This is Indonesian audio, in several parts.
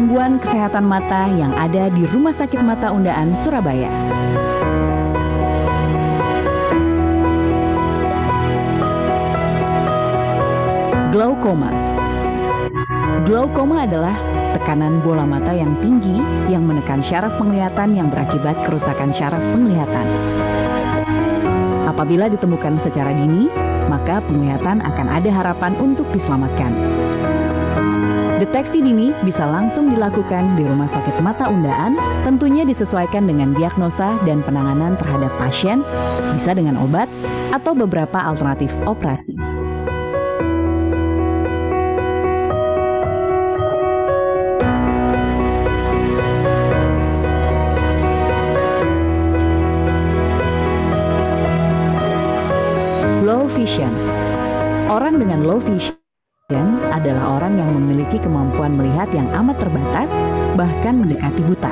gangguan kesehatan mata yang ada di Rumah Sakit Mata Undaan, Surabaya. Glaukoma Glaukoma adalah tekanan bola mata yang tinggi yang menekan syaraf penglihatan yang berakibat kerusakan syaraf penglihatan. Apabila ditemukan secara dini, maka penglihatan akan ada harapan untuk diselamatkan. Deteksi dini bisa langsung dilakukan di Rumah Sakit Mata Undaan, tentunya disesuaikan dengan diagnosa dan penanganan terhadap pasien, bisa dengan obat atau beberapa alternatif operasi. Low vision. Orang dengan low vision dan adalah orang yang memiliki kemampuan melihat yang amat terbatas, bahkan mendekati buta.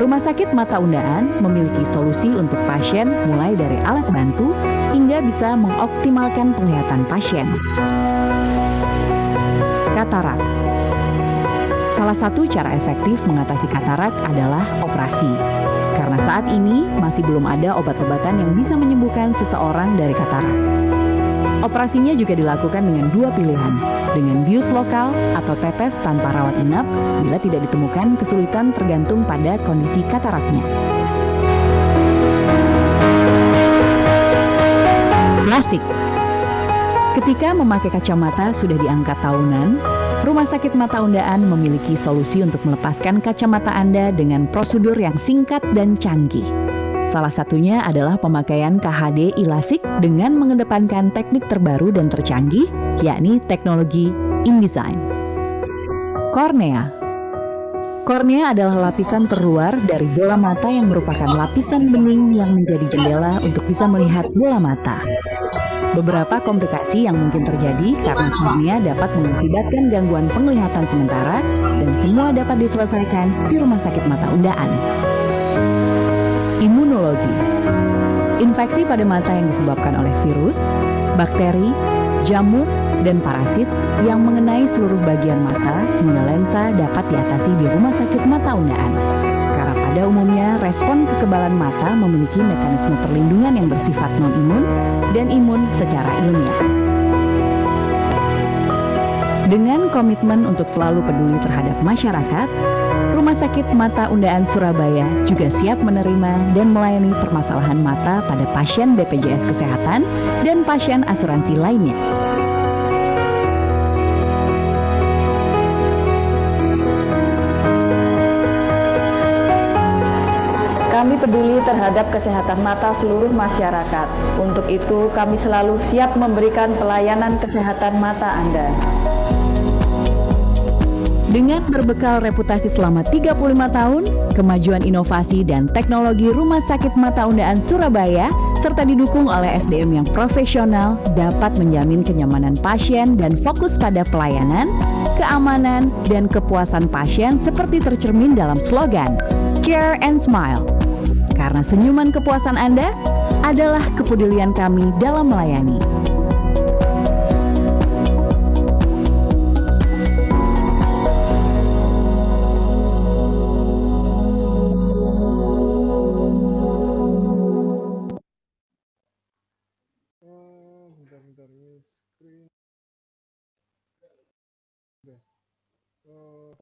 Rumah sakit mata undaan memiliki solusi untuk pasien mulai dari alat bantu hingga bisa mengoptimalkan penglihatan pasien. Katarak Salah satu cara efektif mengatasi katarak adalah operasi. Karena saat ini masih belum ada obat-obatan yang bisa menyembuhkan seseorang dari katarak. Operasinya juga dilakukan dengan dua pilihan, dengan bius lokal atau tetes tanpa rawat inap bila tidak ditemukan kesulitan tergantung pada kondisi kataraknya. Klasik Ketika memakai kacamata sudah diangkat tahunan, Rumah Sakit Mata Undaan memiliki solusi untuk melepaskan kacamata Anda dengan prosedur yang singkat dan canggih. Salah satunya adalah pemakaian KHD Ilasik dengan mengedepankan teknik terbaru dan tercanggih, yakni teknologi InDesign. Kornea Kornea adalah lapisan terluar dari bola mata yang merupakan lapisan bening yang menjadi jendela untuk bisa melihat bola mata. Beberapa komplikasi yang mungkin terjadi karena kornea dapat mengakibatkan gangguan penglihatan sementara dan semua dapat diselesaikan di Rumah Sakit Mata Undaan. Imunologi Infeksi pada mata yang disebabkan oleh virus, bakteri, jamur, dan parasit yang mengenai seluruh bagian mata hingga lensa dapat diatasi di Rumah Sakit Mata Undaan. Karena pada umumnya respon kekebalan mata memiliki mekanisme perlindungan yang bersifat non-imun dan imun secara ilmiah. Dengan komitmen untuk selalu peduli terhadap masyarakat, Rumah Sakit Mata Undaan Surabaya juga siap menerima dan melayani permasalahan mata pada pasien BPJS Kesehatan dan pasien asuransi lainnya. Kami peduli terhadap kesehatan mata seluruh masyarakat. Untuk itu, kami selalu siap memberikan pelayanan kesehatan mata Anda. Dengan berbekal reputasi selama 35 tahun, kemajuan inovasi dan teknologi Rumah Sakit Mata Undaan Surabaya, serta didukung oleh SDM yang profesional dapat menjamin kenyamanan pasien dan fokus pada pelayanan, keamanan, dan kepuasan pasien seperti tercermin dalam slogan Care and Smile. Karena senyuman kepuasan Anda adalah kepedulian kami dalam melayani. uh,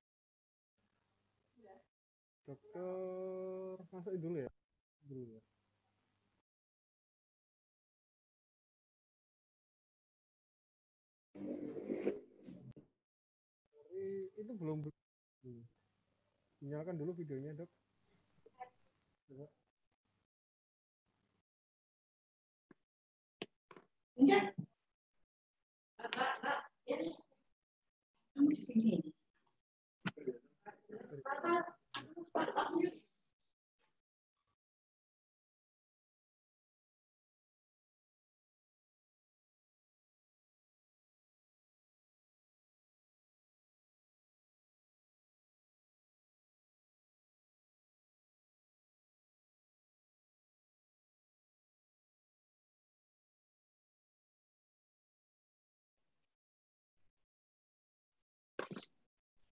dokter masuk dulu ya dulu ya itu belum belum nyalakan dulu videonya dok Coba. enggak kamu di sini Thank you.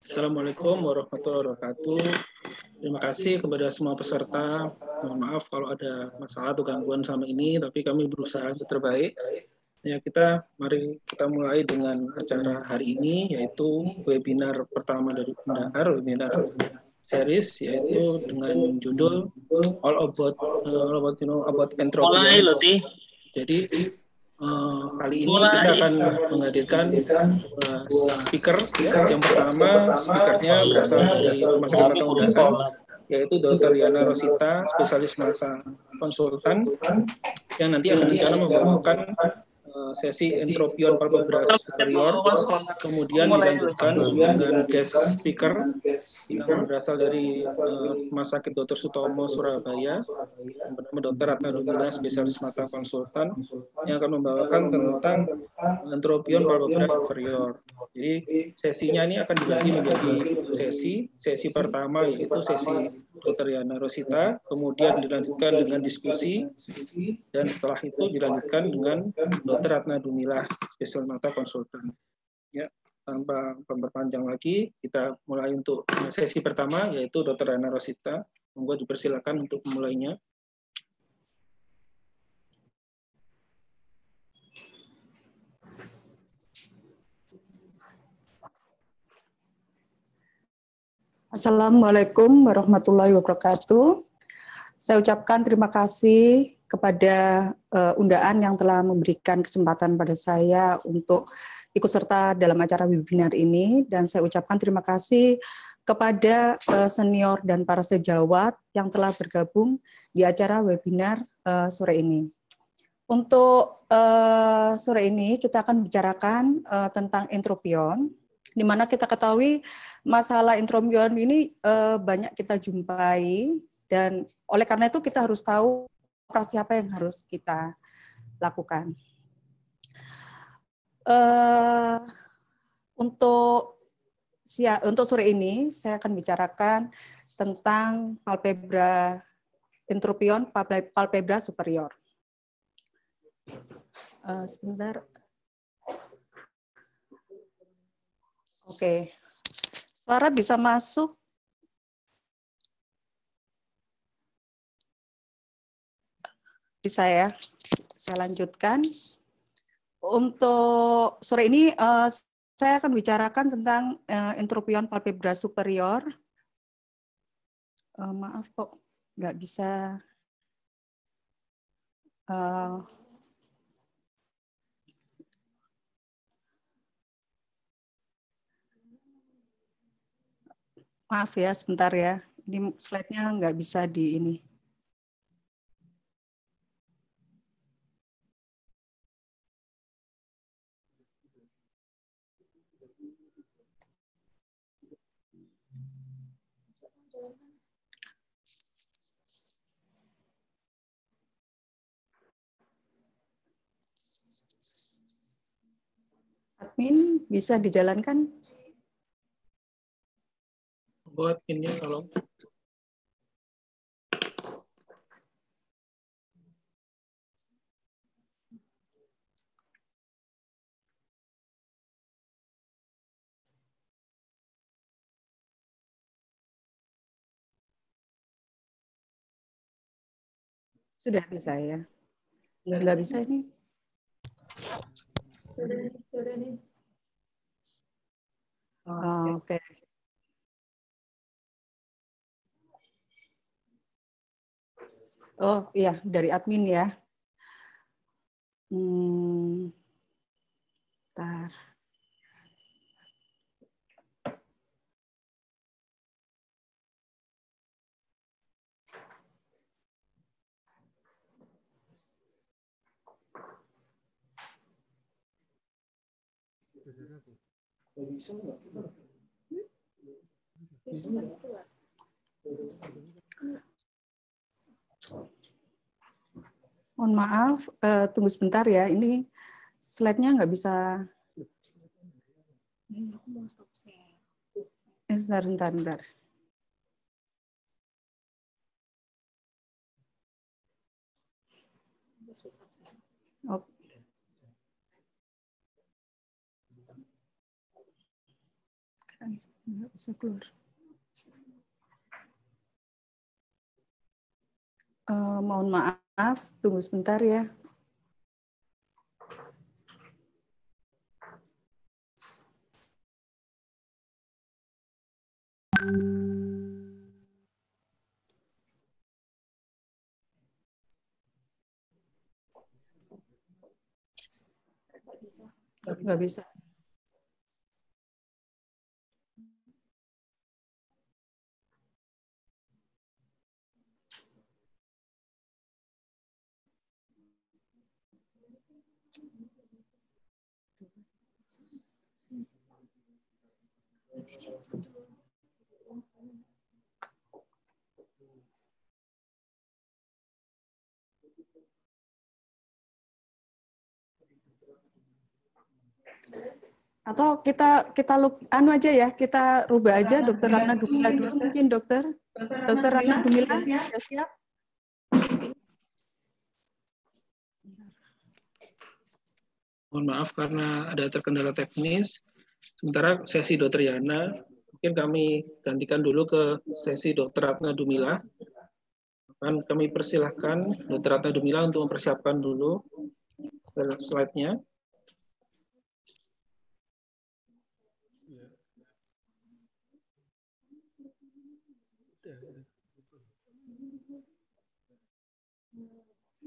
Assalamualaikum warahmatullahi wabarakatuh. Terima kasih kepada semua peserta. Mohon maaf kalau ada masalah atau gangguan sama ini, tapi kami berusaha yang terbaik. Ya kita mari kita mulai dengan acara hari ini yaitu webinar pertama dari Undangar webinar series yaitu dengan judul All About uh, All About You Know About Entropy. Mulai Jadi Eh, kali ini Mulai. kita akan menghadirkan uh, speaker. Yang pertama, speakernya berasal dari Rumah Sakit Mata yaitu Dr. Yana Rosita, spesialis mata konsultan, yang nanti akan bicara membawakan sesi entropion palpebras superior, kemudian dilanjutkan dengan guest speaker yang berasal dari Rumah eh, Sakit Dr. Sutomo Surabaya, bernama Dr. Ratna Rubina, spesialis mata konsultan, yang akan membawakan tentang entropion palpebras inferior. Jadi sesinya ini akan dibagi menjadi sesi, sesi pertama yaitu sesi Dr. Yana Rosita, kemudian dilanjutkan dengan diskusi, dan setelah itu dilanjutkan dengan Dr. Ratna Dumila, Special Mata Konsultan. Ya, tanpa memperpanjang lagi, kita mulai untuk sesi pertama, yaitu Dr. Rana Rosita. Monggo dipersilakan untuk memulainya. Assalamualaikum warahmatullahi wabarakatuh. Saya ucapkan terima kasih kepada uh, undaan yang telah memberikan kesempatan pada saya untuk ikut serta dalam acara webinar ini dan saya ucapkan terima kasih kepada uh, senior dan para sejawat yang telah bergabung di acara webinar uh, sore ini. Untuk uh, sore ini kita akan bicarakan uh, tentang entropion, di mana kita ketahui masalah entropion ini uh, banyak kita jumpai dan oleh karena itu kita harus tahu operasi apa yang harus kita lakukan. Uh, untuk sia, untuk sore ini saya akan bicarakan tentang palpebra entropion palpebra superior. Uh, sebentar. Oke. Okay. Suara bisa masuk? bisa ya. Saya lanjutkan. Untuk sore ini uh, saya akan bicarakan tentang uh, entropion palpebra superior. Uh, maaf kok nggak bisa. Uh, maaf ya sebentar ya. Ini slide-nya nggak bisa di ini. admin bisa dijalankan? Buat ini tolong. Sudah bisa ya? Nggak bisa ini. Sudah, sudah nih. Oh, oh iya. Oke. Okay. Oh iya dari admin ya. Hmm, tar. bisa nggak? Mohon maaf, uh, tunggu sebentar ya. Ini slide-nya nggak bisa. Eh, Sebentar, sebentar, sebentar. nggak Uh, ah, mohon maaf, tunggu sebentar ya. Nggak bisa. Atau kita kita look, anu aja ya, kita rubah aja Dokter Rana Dumila dulu mungkin Dokter. Dokter Rana Dumila siap? siap? Mohon maaf karena ada terkendala teknis. Sementara sesi Dokter Yana mungkin kami gantikan dulu ke sesi Dokter Ratna Dumila. Akan kami persilahkan Dokter Ratna Dumila untuk mempersiapkan dulu slide-nya.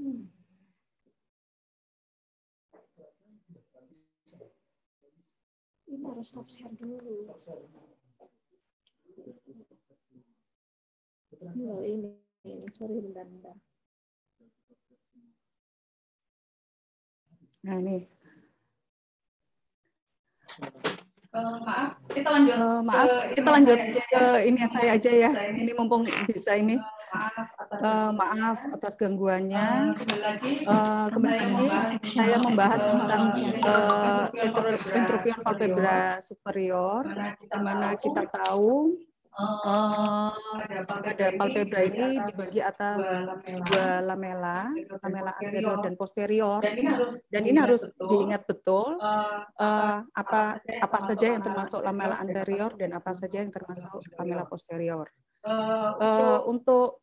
Ini harus stop share dulu. Ini, ini, ini. Sorry, bentar, bentar. Nah, ini maaf, kita lanjut. Uh, maaf, ke kita lanjut ke ini saya aja ya. Ini. ini mumpung bisa ini. Maaf atas, uh, maaf atas gangguannya. Uh, kembali lagi, uh, kembali saya, lagi membahas, saya membahas uh, tentang uh, entropion superior, superior, mana kita, mana kita tahu Oh, ada palpebra ini dibagi atas dua lamela, lamela anterior dan posterior. Dan ini harus, diingat betul eh, eh, apa apa saja yang termasuk lamela anterior dan apa saja yang termasuk lamela posterior. Eh, untuk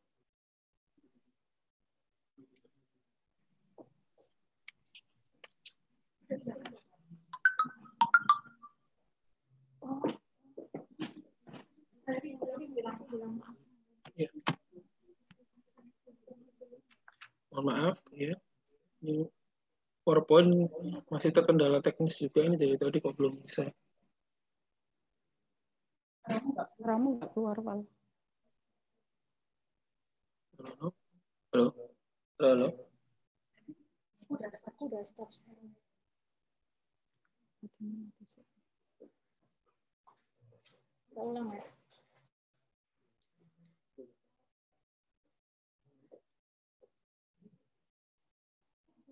Iya. Mohon maaf ya. Ini PowerPoint masih terkendala teknis juga ini dari tadi kok belum bisa. Ramu nggak keluar, Pak. Halo. Halo. Halo. Aku udah stop, aku udah stop sekarang. Kita ulang ya.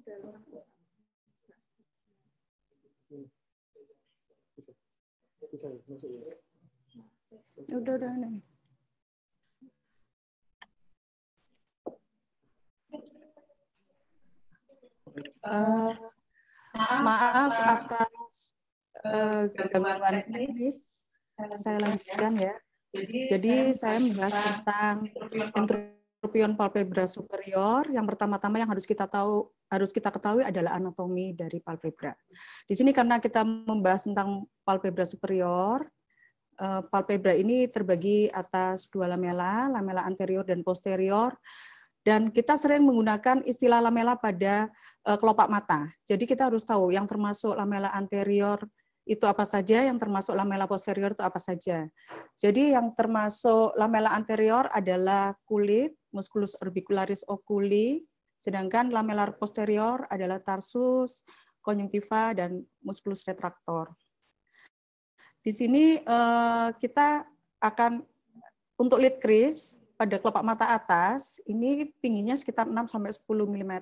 Udah, udah, udah. Eh, maaf atas uh, gangguan teknis. Saya lanjutkan ya. Jadi saya membahas tentang intro Rupion palpebra superior, yang pertama-tama yang harus kita tahu harus kita ketahui adalah anatomi dari palpebra. Di sini karena kita membahas tentang palpebra superior, eh, palpebra ini terbagi atas dua lamela, lamela anterior dan posterior. Dan kita sering menggunakan istilah lamela pada eh, kelopak mata. Jadi kita harus tahu yang termasuk lamela anterior itu apa saja, yang termasuk lamela posterior itu apa saja. Jadi yang termasuk lamela anterior adalah kulit, musculus orbicularis oculi, sedangkan lamelar posterior adalah tarsus, konjungtiva, dan musculus retraktor. Di sini eh, kita akan untuk lid kris pada kelopak mata atas ini tingginya sekitar 6 sampai 10 mm.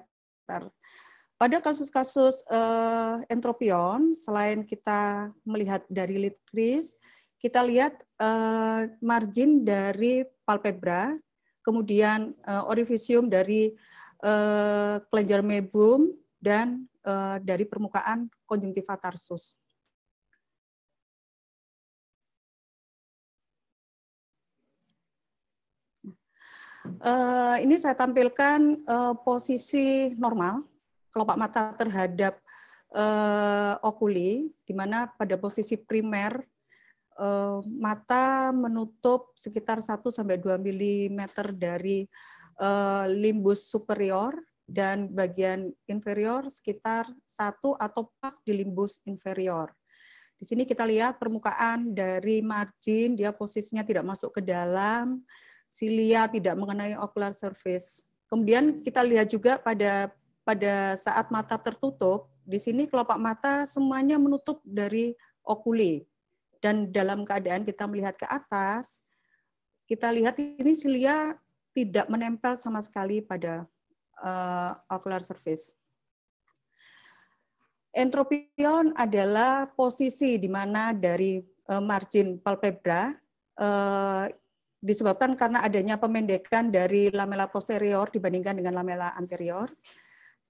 Pada kasus-kasus uh, entropion, selain kita melihat dari crease, kita lihat uh, margin dari palpebra, kemudian uh, eh, orifisium dari uh, kelenjar mebum, dan uh, dari permukaan konjungtiva tarsus. Uh, ini saya tampilkan uh, posisi normal kelopak mata terhadap uh, okuli, di mana pada posisi primer uh, mata menutup sekitar 1-2 mm dari uh, limbus superior dan bagian inferior sekitar satu atau pas di limbus inferior. Di sini kita lihat permukaan dari margin, dia posisinya tidak masuk ke dalam, silia tidak mengenai ocular surface. Kemudian kita lihat juga pada pada saat mata tertutup, di sini kelopak mata semuanya menutup dari okuli. Dan dalam keadaan kita melihat ke atas, kita lihat ini silia tidak menempel sama sekali pada uh, ocular surface. Entropion adalah posisi di mana dari uh, margin palpebra uh, disebabkan karena adanya pemendekan dari lamela posterior dibandingkan dengan lamela anterior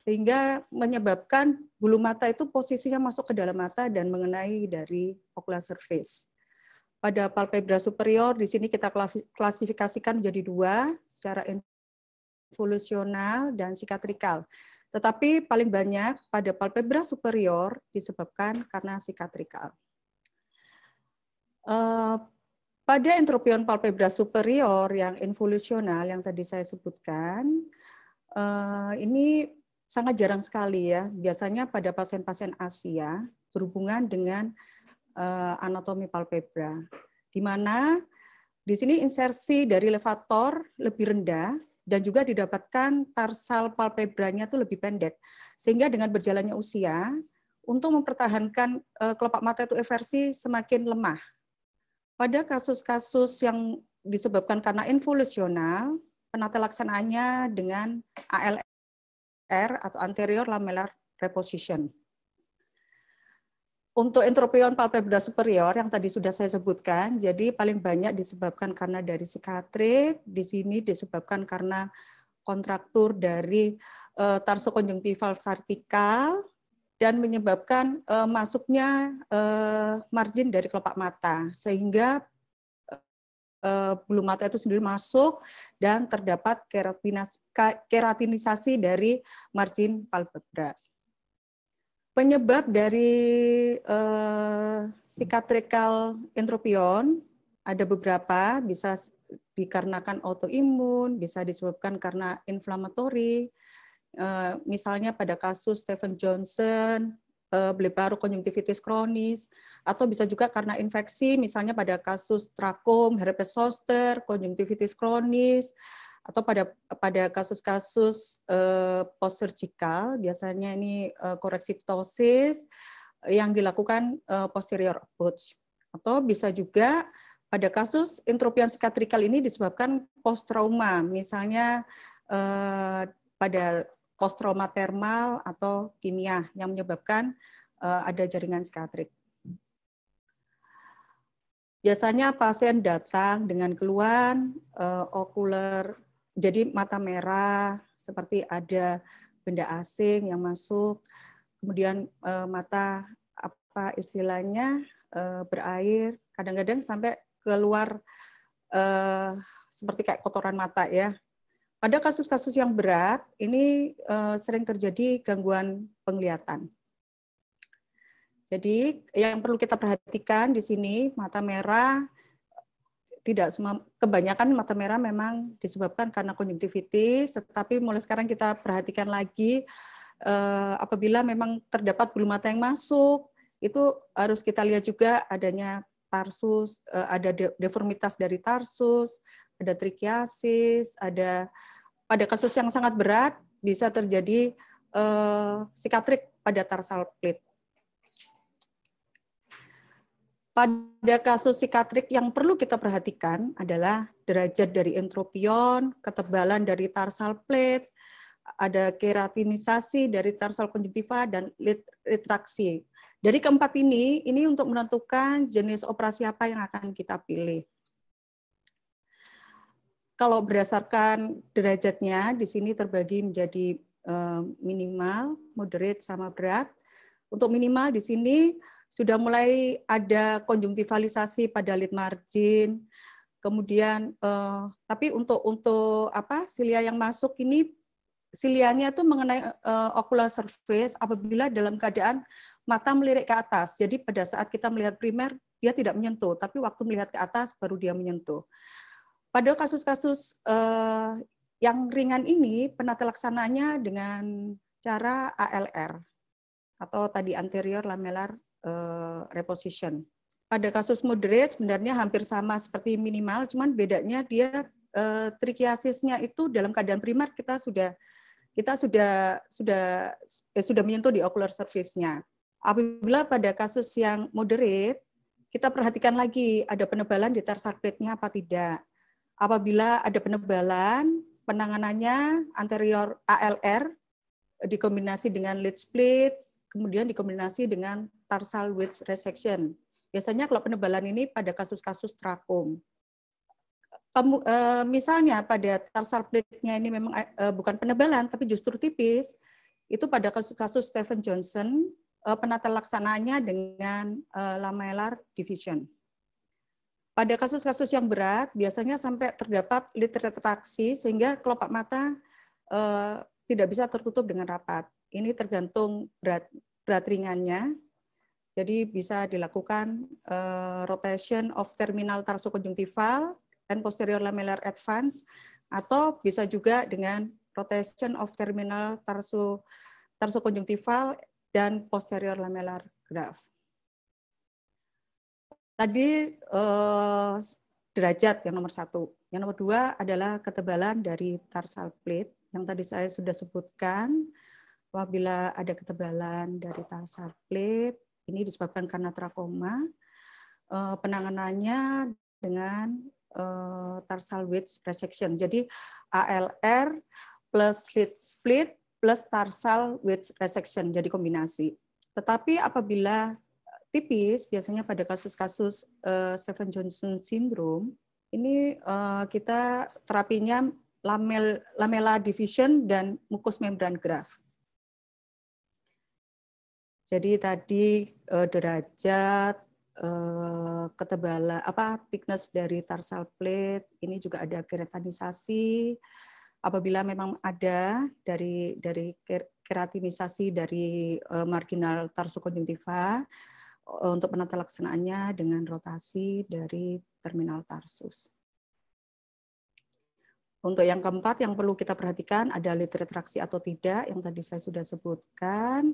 sehingga menyebabkan bulu mata itu posisinya masuk ke dalam mata dan mengenai dari ocular surface. Pada palpebra superior di sini kita klasifikasikan menjadi dua secara involusional dan sikatrikal. Tetapi paling banyak pada palpebra superior disebabkan karena sikatrikal. Eh, pada entropion palpebra superior yang involusional yang tadi saya sebutkan, eh, ini sangat jarang sekali ya. Biasanya pada pasien-pasien Asia berhubungan dengan uh, anatomi palpebra, di mana di sini insersi dari levator lebih rendah dan juga didapatkan tarsal palpebranya itu lebih pendek. Sehingga dengan berjalannya usia, untuk mempertahankan uh, kelopak mata itu eversi semakin lemah. Pada kasus-kasus yang disebabkan karena involusional, penata laksanaannya dengan ALS R atau anterior lamellar reposition. Untuk entropion palpebra superior yang tadi sudah saya sebutkan, jadi paling banyak disebabkan karena dari sekatrik. di sini disebabkan karena kontraktur dari uh, tarsokonjungtival vertikal dan menyebabkan uh, masuknya uh, margin dari kelopak mata sehingga Eh, bulu mata itu sendiri masuk dan terdapat keratinisasi dari margin palpebra. Penyebab dari uh, sikatrikal entropion ada beberapa, bisa dikarenakan autoimun, bisa disebabkan karena inflamatori, uh, misalnya pada kasus Stephen Johnson, Eh, beli paru konjungtivitis kronis atau bisa juga karena infeksi misalnya pada kasus trakom, herpes zoster, konjungtivitis kronis atau pada pada kasus-kasus eh, post surgical biasanya ini eh, koreksi ptosis yang dilakukan eh, posterior approach atau bisa juga pada kasus entropian sikatrikal ini disebabkan post trauma misalnya eh, pada post trauma termal atau kimia yang menyebabkan eh, ada jaringan skatrik. Biasanya pasien datang dengan keluhan eh, okuler, jadi mata merah, seperti ada benda asing yang masuk, kemudian eh, mata apa istilahnya berair, kadang-kadang sampai keluar seperti kayak kotoran mata ya, pada kasus-kasus yang berat, ini uh, sering terjadi gangguan penglihatan. Jadi yang perlu kita perhatikan di sini mata merah tidak semua kebanyakan mata merah memang disebabkan karena konjungtivitis, tetapi mulai sekarang kita perhatikan lagi uh, apabila memang terdapat bulu mata yang masuk itu harus kita lihat juga adanya tarsus, eh, ada deformitas dari tarsus, ada trikiasis, ada pada kasus yang sangat berat bisa terjadi eh, sikatrik pada tarsal plate. Pada kasus sikatrik yang perlu kita perhatikan adalah derajat dari entropion, ketebalan dari tarsal plate, ada keratinisasi dari tarsal konjuntiva dan retraksi. Dari keempat ini, ini untuk menentukan jenis operasi apa yang akan kita pilih kalau berdasarkan derajatnya di sini terbagi menjadi eh, minimal, moderate sama berat. Untuk minimal di sini sudah mulai ada konjungtivalisasi pada lead margin. Kemudian eh, tapi untuk untuk apa silia yang masuk ini silianya itu mengenai eh, ocular surface apabila dalam keadaan mata melirik ke atas. Jadi pada saat kita melihat primer dia tidak menyentuh, tapi waktu melihat ke atas baru dia menyentuh. Pada kasus-kasus uh, yang ringan ini, penata laksananya dengan cara ALR atau tadi anterior lamellar uh, reposition. Pada kasus moderate sebenarnya hampir sama seperti minimal, cuman bedanya dia eh, trikiasisnya itu dalam keadaan primer kita sudah kita sudah sudah eh, sudah menyentuh di ocular surface-nya. Apabila pada kasus yang moderate, kita perhatikan lagi ada penebalan di tarsal plate-nya apa tidak apabila ada penebalan, penanganannya anterior ALR dikombinasi dengan lead split, kemudian dikombinasi dengan tarsal wedge resection. Biasanya kalau penebalan ini pada kasus-kasus trakom. E, misalnya pada tarsal plate-nya ini memang e, bukan penebalan, tapi justru tipis, itu pada kasus-kasus Stephen Johnson, e, penata laksananya dengan lamellar division. Pada kasus-kasus yang berat, biasanya sampai terdapat literatraksi sehingga kelopak mata eh, tidak bisa tertutup dengan rapat. Ini tergantung berat, berat ringannya. Jadi bisa dilakukan eh, rotation of terminal tarsokonjungtival dan posterior lamellar advance atau bisa juga dengan rotation of terminal tarso tarsokonjungtival dan posterior lamellar graft. Tadi eh, derajat yang nomor satu. Yang nomor dua adalah ketebalan dari tarsal plate yang tadi saya sudah sebutkan. Apabila ada ketebalan dari tarsal plate, ini disebabkan karena trakoma. Eh, penanganannya dengan eh, tarsal width resection. Jadi ALR plus slit split plus tarsal width resection jadi kombinasi. Tetapi apabila tipis biasanya pada kasus-kasus uh, Stephen Johnson syndrome ini uh, kita terapinya lamel lamella division dan mukus membran graft. Jadi tadi uh, derajat uh, ketebalan apa thickness dari tarsal plate ini juga ada keratinisasi apabila memang ada dari dari keratinisasi dari uh, marginal tarsokonjuntiva Eh, untuk penata laksanaannya dengan rotasi dari terminal Tarsus. Untuk yang keempat yang perlu kita perhatikan ada literatraksi atau tidak yang tadi saya sudah sebutkan.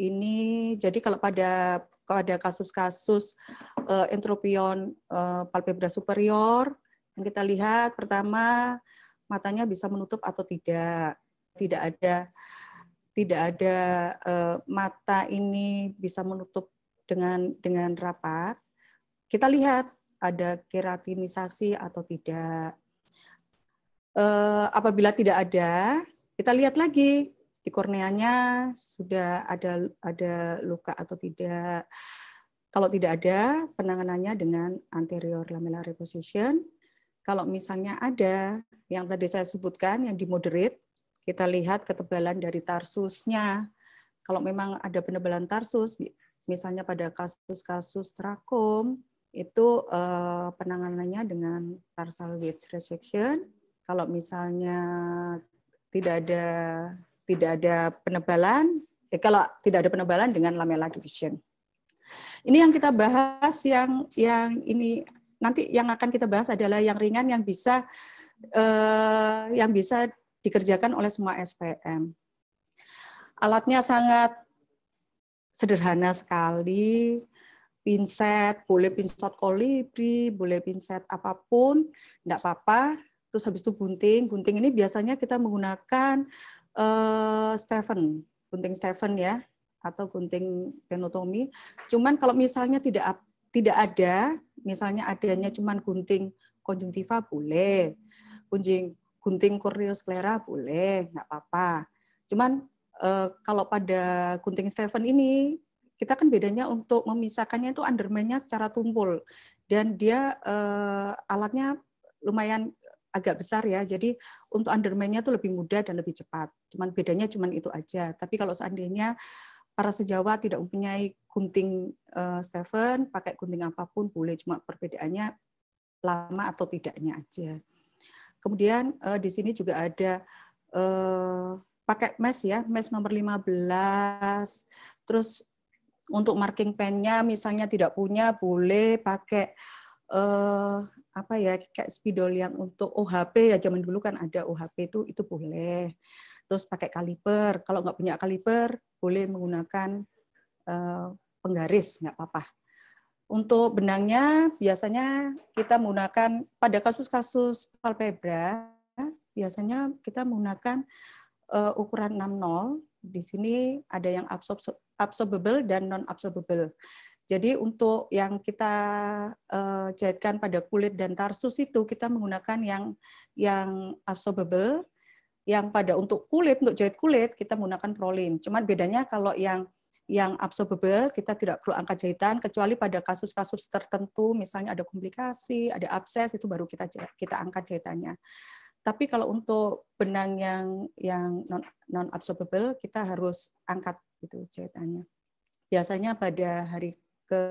Ini jadi kalau pada pada kasus-kasus uh, entropion uh, palpebra superior yang kita lihat pertama matanya bisa menutup atau tidak. Tidak ada tidak ada uh, mata ini bisa menutup dengan dengan rapat, kita lihat ada keratinisasi atau tidak. Uh, apabila tidak ada, kita lihat lagi di korneanya sudah ada ada luka atau tidak. Kalau tidak ada, penanganannya dengan anterior lamellar reposition. Kalau misalnya ada, yang tadi saya sebutkan, yang dimoderate, kita lihat ketebalan dari tarsusnya. Kalau memang ada penebalan tarsus, misalnya pada kasus-kasus trakum, itu eh, penanganannya dengan tarsal wedge resection. Kalau misalnya tidak ada tidak ada penebalan, eh, kalau tidak ada penebalan dengan lamella division. Ini yang kita bahas yang yang ini nanti yang akan kita bahas adalah yang ringan yang bisa eh, yang bisa dikerjakan oleh semua SPM. Alatnya sangat sederhana sekali, pinset, boleh pinset kolibri, boleh pinset apapun, tidak apa-apa. Terus habis itu gunting. Gunting ini biasanya kita menggunakan uh, Stephen, gunting Stephen ya, atau gunting tenotomi. Cuman kalau misalnya tidak tidak ada, misalnya adanya cuman gunting konjungtiva boleh, gunting gunting korneosklera boleh, nggak apa-apa. Cuman eh, kalau pada gunting Stephen ini kita kan bedanya untuk memisahkannya itu undermannya secara tumpul dan dia eh, alatnya lumayan agak besar ya. Jadi untuk undermannya itu lebih mudah dan lebih cepat. Cuman bedanya cuman itu aja. Tapi kalau seandainya para sejawa tidak mempunyai gunting uh, Stephen, pakai gunting apapun boleh, cuma perbedaannya lama atau tidaknya aja. Kemudian uh, di sini juga ada uh, pakai mesh ya, mesh nomor 15. Terus untuk marking pennya misalnya tidak punya boleh pakai uh, apa ya kayak spidol yang untuk OHP ya zaman dulu kan ada OHP itu itu boleh. Terus pakai kaliper. Kalau nggak punya kaliper boleh menggunakan uh, penggaris nggak apa-apa. Untuk benangnya biasanya kita menggunakan pada kasus-kasus palpebra biasanya kita menggunakan uh, ukuran 60. Di sini ada yang absorb absorbable dan non absorbable. Jadi untuk yang kita uh, jahitkan pada kulit dan tarsus itu kita menggunakan yang yang absorbable, yang pada untuk kulit untuk jahit kulit kita menggunakan prolin. Cuman bedanya kalau yang yang absorbable, kita tidak perlu angkat jahitan kecuali pada kasus-kasus tertentu, misalnya ada komplikasi, ada abses itu baru kita kita angkat jahitannya. Tapi kalau untuk benang yang yang non, non absorbable kita harus angkat itu jahitannya. Biasanya pada hari ke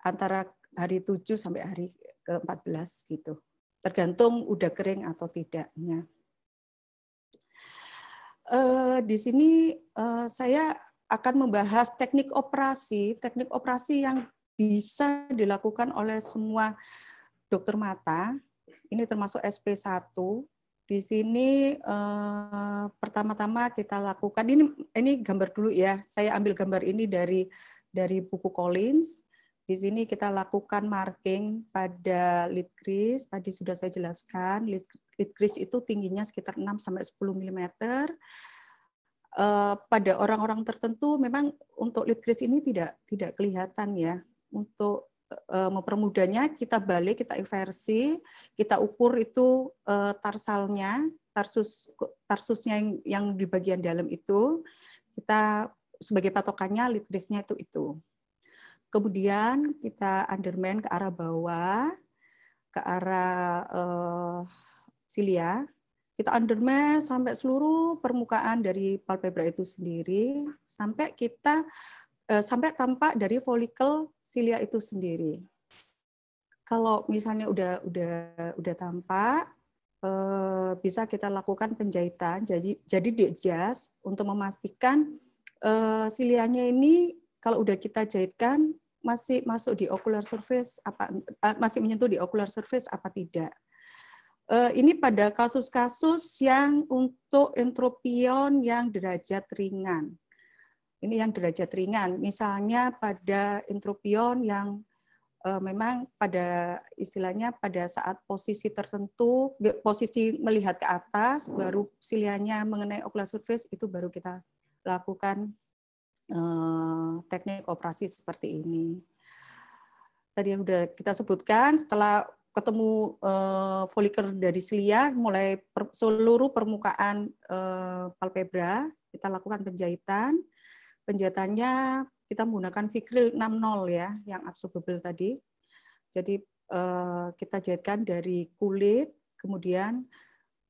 antara hari 7 sampai hari ke-14 gitu. Tergantung udah kering atau tidaknya. Uh, di sini uh, saya akan membahas teknik operasi, teknik operasi yang bisa dilakukan oleh semua dokter mata. Ini termasuk SP1. Di sini eh, pertama-tama kita lakukan ini ini gambar dulu ya. Saya ambil gambar ini dari dari buku Collins. Di sini kita lakukan marking pada lead crease. Tadi sudah saya jelaskan, lead crease itu tingginya sekitar 6 sampai 10 mm Eh, pada orang-orang tertentu memang untuk lead ini tidak tidak kelihatan ya. Untuk uh, eh, mempermudahnya kita balik, kita inversi, kita ukur itu uh, tarsalnya, tarsus tarsusnya yang, yang di bagian dalam itu kita sebagai patokannya lead itu itu. Kemudian kita underman ke arah bawah, ke arah uh, silia kita undermesh sampai seluruh permukaan dari palpebra itu sendiri sampai kita eh, sampai tampak dari folikel silia itu sendiri. Kalau misalnya udah udah udah tampak eh, bisa kita lakukan penjahitan jadi jadi di adjust untuk memastikan silianya eh, ini kalau udah kita jahitkan masih masuk di ocular surface apa masih menyentuh di ocular surface apa tidak Eh, ini pada kasus-kasus yang untuk entropion yang derajat ringan. Ini yang derajat ringan, misalnya pada entropion yang eh, memang pada istilahnya pada saat posisi tertentu, posisi melihat ke atas, baru silianya mengenai ocular surface itu baru kita lakukan eh, teknik operasi seperti ini. Tadi yang sudah kita sebutkan, setelah ketemu uh, eh, folikel dari selia, mulai per, seluruh permukaan uh, palpebra kita lakukan penjahitan. Penjahitannya kita menggunakan Vicryl 60 ya yang absorbable tadi. Jadi uh, kita jahitkan dari kulit kemudian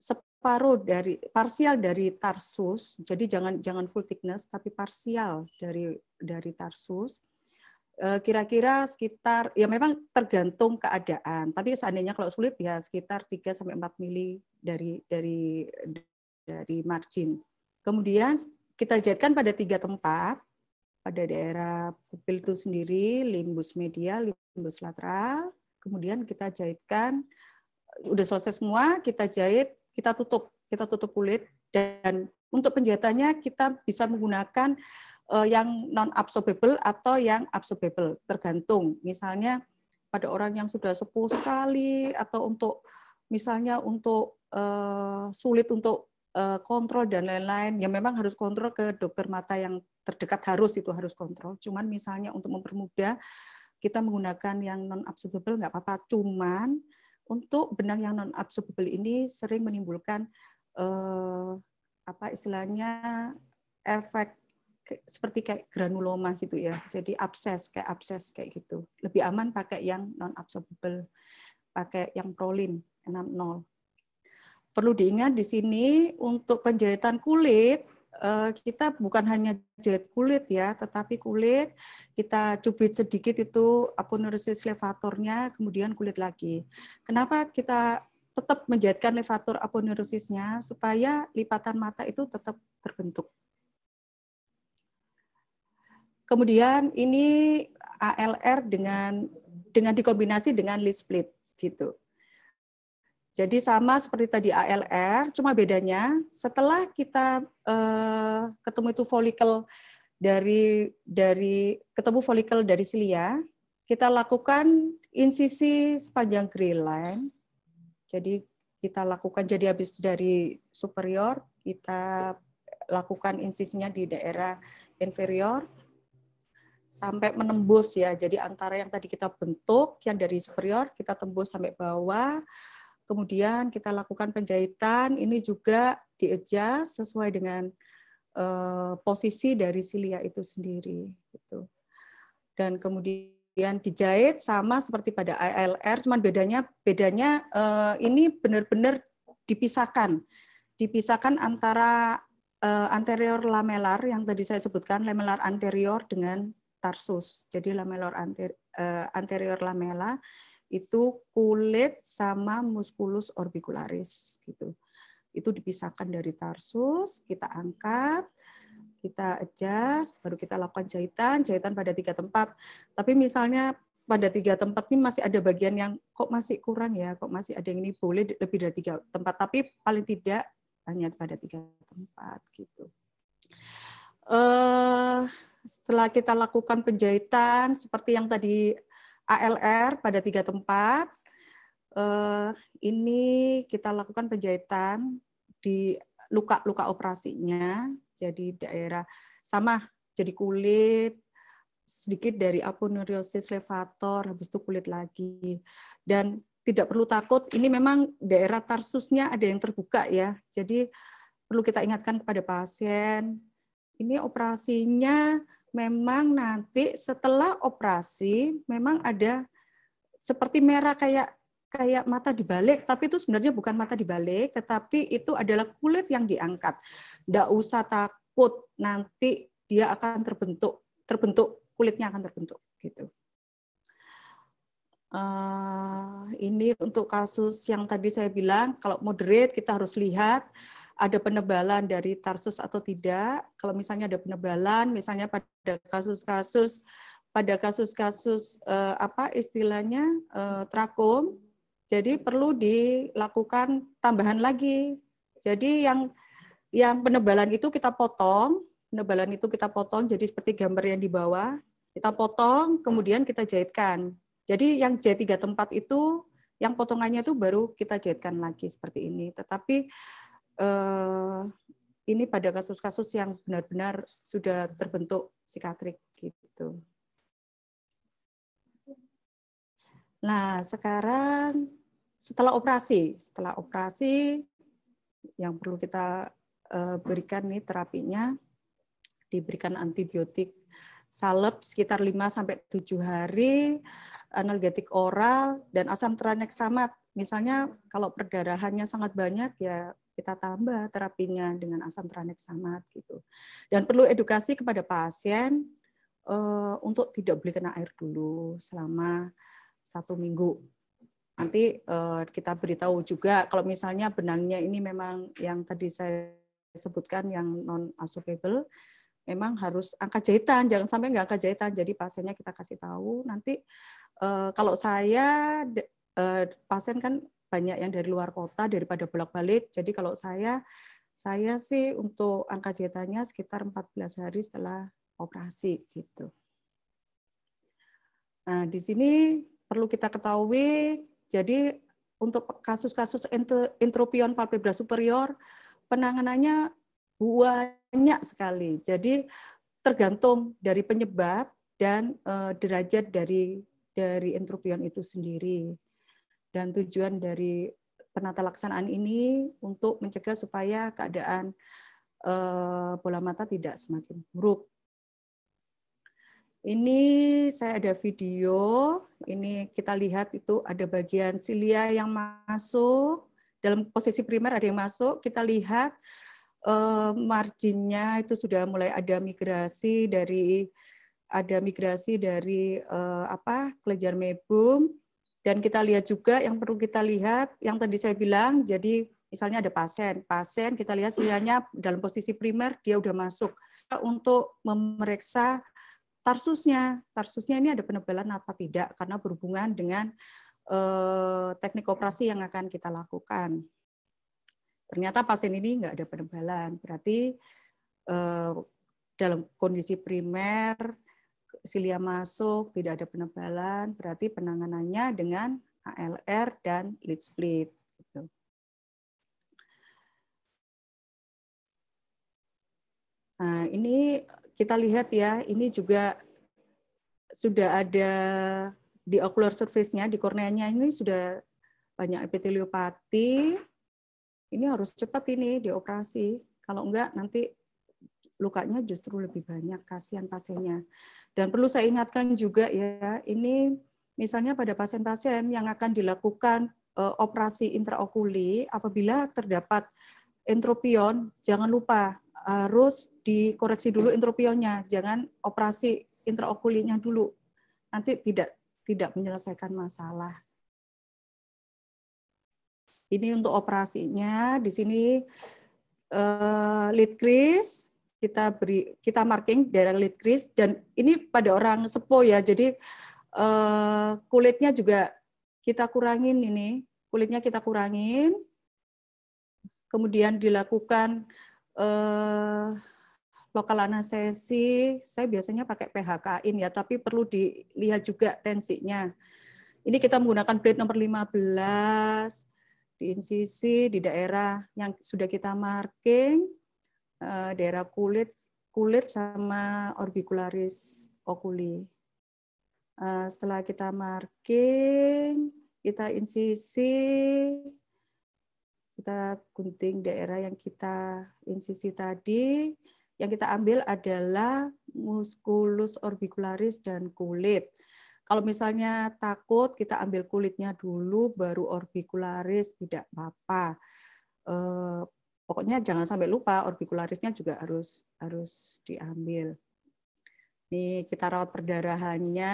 separuh dari parsial dari tarsus. Jadi jangan jangan full thickness tapi parsial dari dari tarsus Eh, kira-kira sekitar ya memang tergantung keadaan tapi seandainya kalau sulit ya sekitar 3 sampai 4 mili dari dari dari margin. Kemudian kita jahitkan pada tiga tempat pada daerah pupil itu sendiri limbus media, limbus lateral, kemudian kita jahitkan udah selesai semua kita jahit, kita tutup, kita tutup kulit dan untuk penjahitannya kita bisa menggunakan Eh, yang non absorbable atau yang absorbable tergantung misalnya pada orang yang sudah sepuh sekali atau untuk misalnya untuk uh, sulit untuk uh, kontrol dan lain-lain ya memang harus kontrol ke dokter mata yang terdekat harus itu harus kontrol cuman misalnya untuk mempermudah kita menggunakan yang non absorbable nggak apa-apa cuman untuk benang yang non absorbable ini sering menimbulkan eh, apa istilahnya efek seperti kayak granuloma gitu ya. Jadi abses kayak abses kayak gitu. Lebih aman pakai yang non absorbable, pakai yang prolin 60. Perlu diingat di sini untuk penjahitan kulit eh, kita bukan hanya jahit kulit ya, tetapi kulit kita cubit sedikit itu aponeurosis levatornya, kemudian kulit lagi. Kenapa kita tetap menjahitkan levator aponeurosisnya supaya lipatan mata itu tetap terbentuk Kemudian ini ALR dengan dengan dikombinasi dengan lead split gitu. Jadi sama seperti tadi ALR, cuma bedanya setelah kita eh, ketemu itu folikel dari dari ketemu folikel dari silia, kita lakukan insisi sepanjang grill line. Jadi kita lakukan jadi habis dari superior kita lakukan insisinya di daerah inferior sampai menembus ya. Jadi antara yang tadi kita bentuk yang dari superior kita tembus sampai bawah. Kemudian kita lakukan penjahitan, ini juga di adjust sesuai dengan uh, posisi dari silia itu sendiri gitu. Dan kemudian dijahit sama seperti pada ALR, cuman bedanya bedanya uh, ini benar-benar dipisahkan. Dipisahkan antara eh, anterior lamellar yang tadi saya sebutkan, lamellar anterior dengan tarsus. Jadi lamellar eh, anterior, lamella lamela itu kulit sama musculus orbicularis gitu. Itu dipisahkan dari tarsus, kita angkat, kita adjust, baru kita lakukan jahitan, jahitan pada tiga tempat. Tapi misalnya pada tiga tempat ini masih ada bagian yang kok masih kurang ya, kok masih ada yang ini boleh lebih dari tiga tempat, tapi paling tidak hanya pada tiga tempat gitu. Eh uh, setelah kita lakukan penjahitan seperti yang tadi ALR pada tiga tempat, eh, ini kita lakukan penjahitan di luka-luka operasinya, jadi daerah sama, jadi kulit, sedikit dari aponeurosis levator, habis itu kulit lagi. Dan tidak perlu takut, ini memang daerah tarsusnya ada yang terbuka ya. Jadi perlu kita ingatkan kepada pasien, ini operasinya memang nanti setelah operasi memang ada seperti merah kayak kayak mata dibalik, tapi itu sebenarnya bukan mata dibalik, tetapi itu adalah kulit yang diangkat. Tidak usah takut, nanti dia akan terbentuk, terbentuk kulitnya akan terbentuk gitu. Uh, ini untuk kasus yang tadi saya bilang, kalau moderate kita harus lihat ada penebalan dari Tarsus atau tidak. Kalau misalnya ada penebalan, misalnya pada kasus-kasus pada kasus-kasus eh, apa istilahnya eh, trakum, jadi perlu dilakukan tambahan lagi. Jadi yang yang penebalan itu kita potong, penebalan itu kita potong jadi seperti gambar yang di bawah, kita potong kemudian kita jahitkan. Jadi yang J tiga tempat itu yang potongannya itu baru kita jahitkan lagi seperti ini. Tetapi Eh, ini pada kasus-kasus yang benar-benar sudah terbentuk sikatrik gitu. Nah, sekarang setelah operasi, setelah operasi yang perlu kita eh, berikan nih terapinya diberikan antibiotik salep sekitar 5 sampai 7 hari, analgetik oral dan asam tranexamat. Misalnya kalau perdarahannya sangat banyak ya kita tambah terapinya dengan asam tranexamat gitu. Dan perlu edukasi kepada pasien uh, untuk tidak boleh kena air dulu selama satu minggu. Nanti uh, kita beritahu juga kalau misalnya benangnya ini memang yang tadi saya sebutkan yang non absorbable memang harus angkat jahitan jangan sampai nggak angkat jahitan jadi pasiennya kita kasih tahu nanti uh, kalau saya uh, pasien kan banyak yang dari luar kota daripada bolak-balik. Jadi kalau saya saya sih untuk angka jahitannya sekitar 14 hari setelah operasi gitu. Nah, di sini perlu kita ketahui jadi untuk kasus-kasus entropion palpebra superior penanganannya banyak sekali. Jadi tergantung dari penyebab dan eh, derajat dari dari entropion itu sendiri. Dan tujuan dari penata laksanaan ini untuk mencegah supaya keadaan eh, bola mata tidak semakin buruk. Ini saya ada video, ini kita lihat itu ada bagian silia yang masuk, dalam posisi primer ada yang masuk, kita lihat eh, marginnya itu sudah mulai ada migrasi dari ada migrasi dari uh, apa kelejar mebum dan kita lihat juga yang perlu kita lihat, yang tadi saya bilang, jadi misalnya ada pasien, pasien kita lihat sebenarnya dalam posisi primer dia udah masuk untuk memeriksa tarsusnya. Tarsusnya ini ada penebalan apa tidak karena berhubungan dengan eh, teknik operasi yang akan kita lakukan. Ternyata pasien ini enggak ada penebalan, berarti eh, dalam kondisi primer silia masuk, tidak ada penebalan, berarti penanganannya dengan ALR dan lead split. Gitu. Nah, ini kita lihat ya, ini juga sudah ada di ocular surface-nya, di korneanya ini sudah banyak epiteliopati. Ini harus cepat ini dioperasi. Kalau enggak nanti lukanya justru lebih banyak kasihan pasiennya. Dan perlu saya ingatkan juga ya, ini misalnya pada pasien-pasien yang akan dilakukan eh, operasi intraokuli apabila terdapat entropion, jangan lupa harus dikoreksi dulu entropionnya, jangan operasi intraokulinya dulu. Nanti tidak tidak menyelesaikan masalah. Ini untuk operasinya. Di sini uh, lead crease kita beri kita marking daerah kulit kris dan ini pada orang sepo ya. Jadi uh, kulitnya juga kita kurangin ini, kulitnya kita kurangin. Kemudian dilakukan uh, lokal anestesi, saya biasanya pakai PHK-in ya, tapi perlu dilihat juga tensinya. Ini kita menggunakan blade nomor 15 di insisi di daerah yang sudah kita marking. Eh, daerah kulit, kulit sama orbicularis oculi. Eh, setelah kita marking, kita insisi, kita gunting daerah yang kita insisi tadi. Yang kita ambil adalah musculus orbicularis dan kulit. Kalau misalnya takut, kita ambil kulitnya dulu, baru orbicularis, tidak apa-apa. Eh, pokoknya jangan sampai lupa orbicularisnya juga harus harus diambil. Ini kita rawat perdarahannya,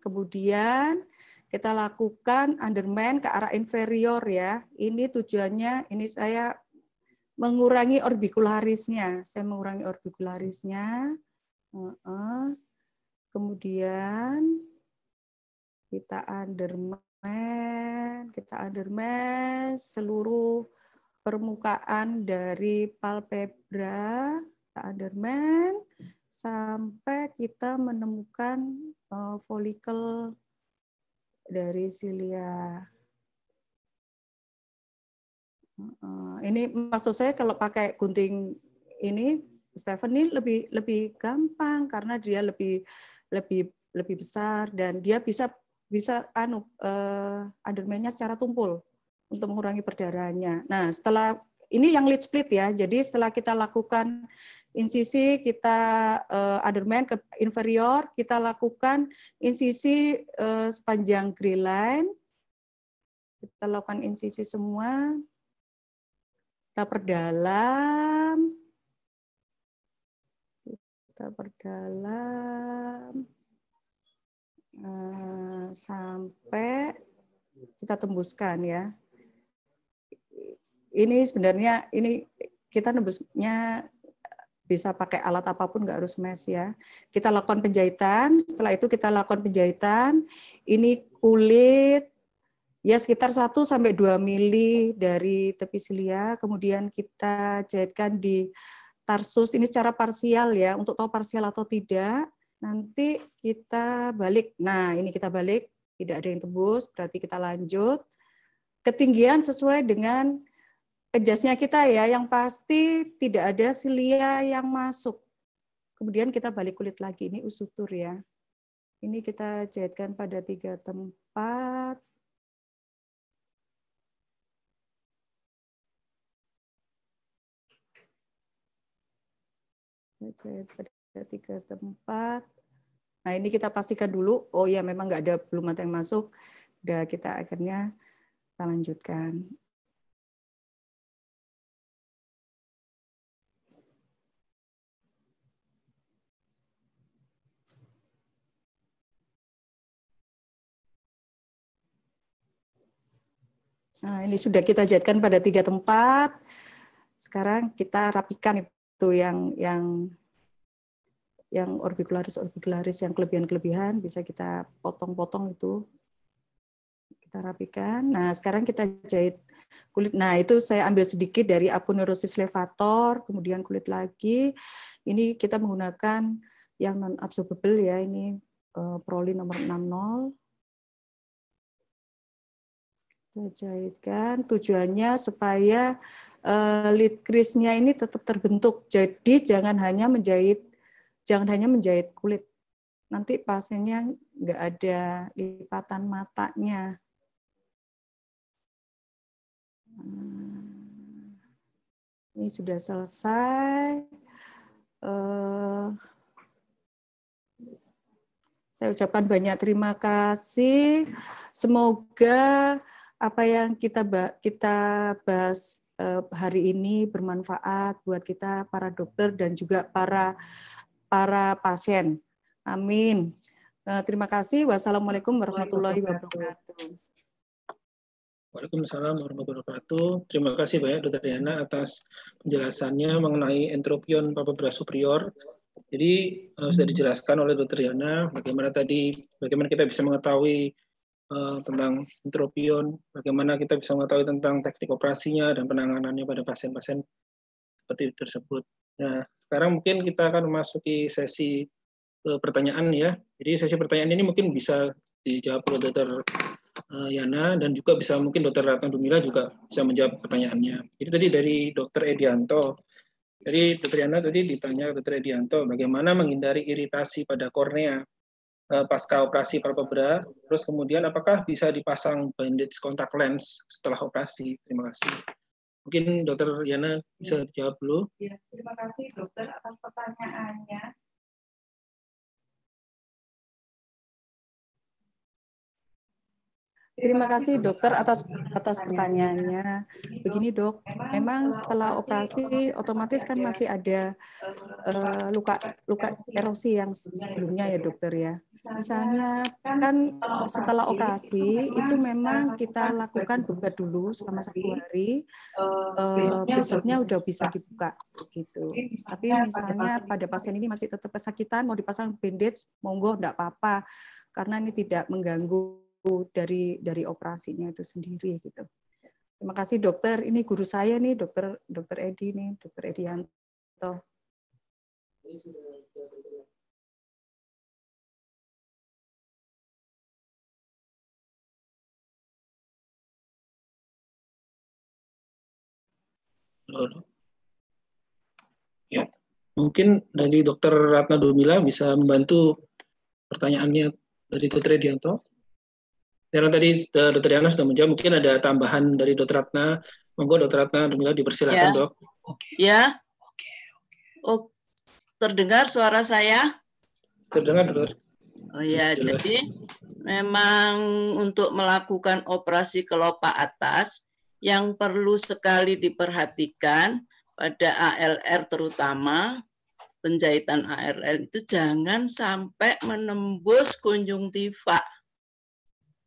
kemudian kita lakukan underman ke arah inferior ya. Ini tujuannya ini saya mengurangi orbicularisnya. Saya mengurangi orbicularisnya. Kemudian kita underman, kita underman seluruh permukaan dari palpebra underman sampai kita menemukan uh, folikel dari silia. Uh, ini maksud saya kalau pakai gunting ini Stephanie lebih lebih gampang karena dia lebih lebih lebih besar dan dia bisa bisa anu uh, eh, undermannya secara tumpul untuk mengurangi perdarahannya. Nah, setelah ini yang lead split ya. Jadi setelah kita lakukan insisi, kita uh, ke inferior, kita lakukan insisi uh, sepanjang grill line. Kita lakukan insisi semua. Kita perdalam. Kita perdalam. Uh, sampai kita tembuskan ya ini sebenarnya ini kita nebusnya bisa pakai alat apapun nggak harus mes ya. Kita lakukan penjahitan, setelah itu kita lakukan penjahitan. Ini kulit ya sekitar 1 sampai 2 mili dari tepi silia, kemudian kita jahitkan di tarsus ini secara parsial ya, untuk tahu parsial atau tidak. Nanti kita balik. Nah, ini kita balik, tidak ada yang tebus, berarti kita lanjut. Ketinggian sesuai dengan Jasnya kita ya, yang pasti tidak ada silia yang masuk. Kemudian kita balik kulit lagi, ini usutur ya. Ini kita jahitkan pada tiga tempat. Jahit pada tiga tempat. Nah ini kita pastikan dulu, oh ya memang nggak ada belum mata yang masuk. Udah kita akhirnya kita lanjutkan. Nah, ini sudah kita jadikan pada tiga tempat. Sekarang kita rapikan itu yang yang yang orbicularis orbicularis yang kelebihan-kelebihan bisa kita potong-potong itu. Kita rapikan. Nah, sekarang kita jahit kulit. Nah, itu saya ambil sedikit dari aponeurosis levator, kemudian kulit lagi. Ini kita menggunakan yang non absorbable ya, ini uh, eh, proli nomor 60 kita jahitkan tujuannya supaya uh, lead crease-nya ini tetap terbentuk. Jadi jangan hanya menjahit jangan hanya menjahit kulit. Nanti pasiennya nggak ada lipatan matanya. Hmm, ini sudah selesai. Uh, saya ucapkan banyak terima kasih. Semoga apa yang kita kita bahas eh, hari ini bermanfaat buat kita para dokter dan juga para para pasien. Amin. Eh, terima kasih. Wassalamualaikum warahmatullahi wabarakatuh. Waalaikumsalam warahmatullahi wabarakatuh. Terima kasih banyak Dr. Diana atas penjelasannya mengenai entropion palpebra superior. Jadi eh, sudah hmm. dijelaskan oleh Dr. Diana bagaimana tadi bagaimana kita bisa mengetahui Eh, tentang entropion, bagaimana kita bisa mengetahui tentang teknik operasinya dan penanganannya pada pasien-pasien seperti tersebut. Nah, sekarang mungkin kita akan memasuki sesi eh, pertanyaan ya. Jadi sesi pertanyaan ini mungkin bisa dijawab oleh dokter eh, Yana dan juga bisa mungkin Dr. Ratna Dumila juga bisa menjawab pertanyaannya. Jadi tadi dari Dokter Edianto, jadi Dr. Yana tadi ditanya Dokter Edianto bagaimana menghindari iritasi pada kornea Eh, pasca operasi palpebra. Terus kemudian apakah bisa dipasang bandage kontak lens setelah operasi? Terima kasih. Mungkin dokter Yana bisa iya. jawab dulu. Ya, terima kasih dokter atas pertanyaannya. Terima kasih dokter atas atas pertanyaannya. Begini dok, memang setelah operasi otomatis kan masih ada uh, luka luka erosi yang sebelumnya ya dokter ya. Misalnya kan setelah operasi itu memang kita lakukan buka dulu selama satu hari, uh, besoknya udah bisa dibuka gitu. Tapi misalnya pada pasien ini masih tetap kesakitan, mau dipasang bandage, monggo enggak apa-apa karena ini tidak mengganggu dari dari operasinya itu sendiri gitu. Terima kasih dokter. Ini guru saya nih dokter dokter Edi nih dokter Edianto. Ya, mungkin dari Dokter Ratna Domila bisa membantu pertanyaannya dari Dokter Edianto. Karena tadi eh, Dokter Yana sudah menjawab, mungkin ada tambahan dari Dokter Ratna. Monggo Dokter Ratna, dipersilakan ya. dok. Oke. Ya. Oke. Oke. Oh, terdengar suara saya? Terdengar, dokter. Oh ya, Jelas. jadi memang untuk melakukan operasi kelopak atas yang perlu sekali diperhatikan pada ALR terutama penjahitan ALR itu jangan sampai menembus konjungtiva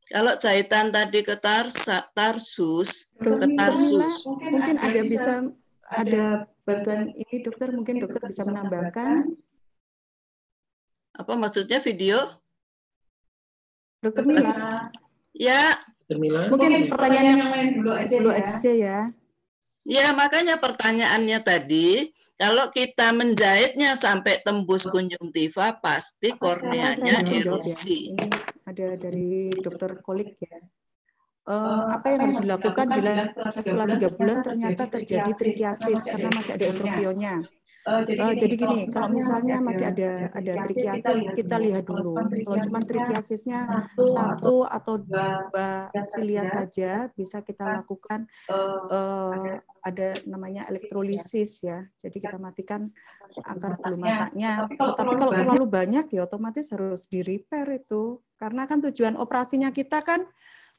kalau jahitan tadi ke tarsa, tarsus, ke tarsus. Mungkin, ada bisa ada bagian ini dokter mungkin dokter bisa menambahkan. Apa maksudnya video? Dokter Mila. Ya. Mungkin pertanyaan yang lain dulu aja dulu ya. ya. Ya, makanya pertanyaannya tadi, kalau kita menjahitnya sampai tembus konjungtiva, pasti korneanya erosi. Ya ada dari dokter kolik ya. Uh, apa yang harus dilakukan bila setelah tiga bulan ternyata terjadi trikiasis karena masih ada etropionya. Uh, eh, jadi, gini, uh, jadi gini, kalau misalnya masih ada ada trikiasis, kita lihat dulu. Kalau cuma trikiasisnya satu atau dua silia saja, bisa kita lakukan uh, ada namanya elektrolisis ya. Jadi kita ya. matikan akar bulu matanya. Tapi kalau, Tapi kalau terlalu banyak, banyak ya otomatis harus di repair itu. Karena kan tujuan operasinya kita kan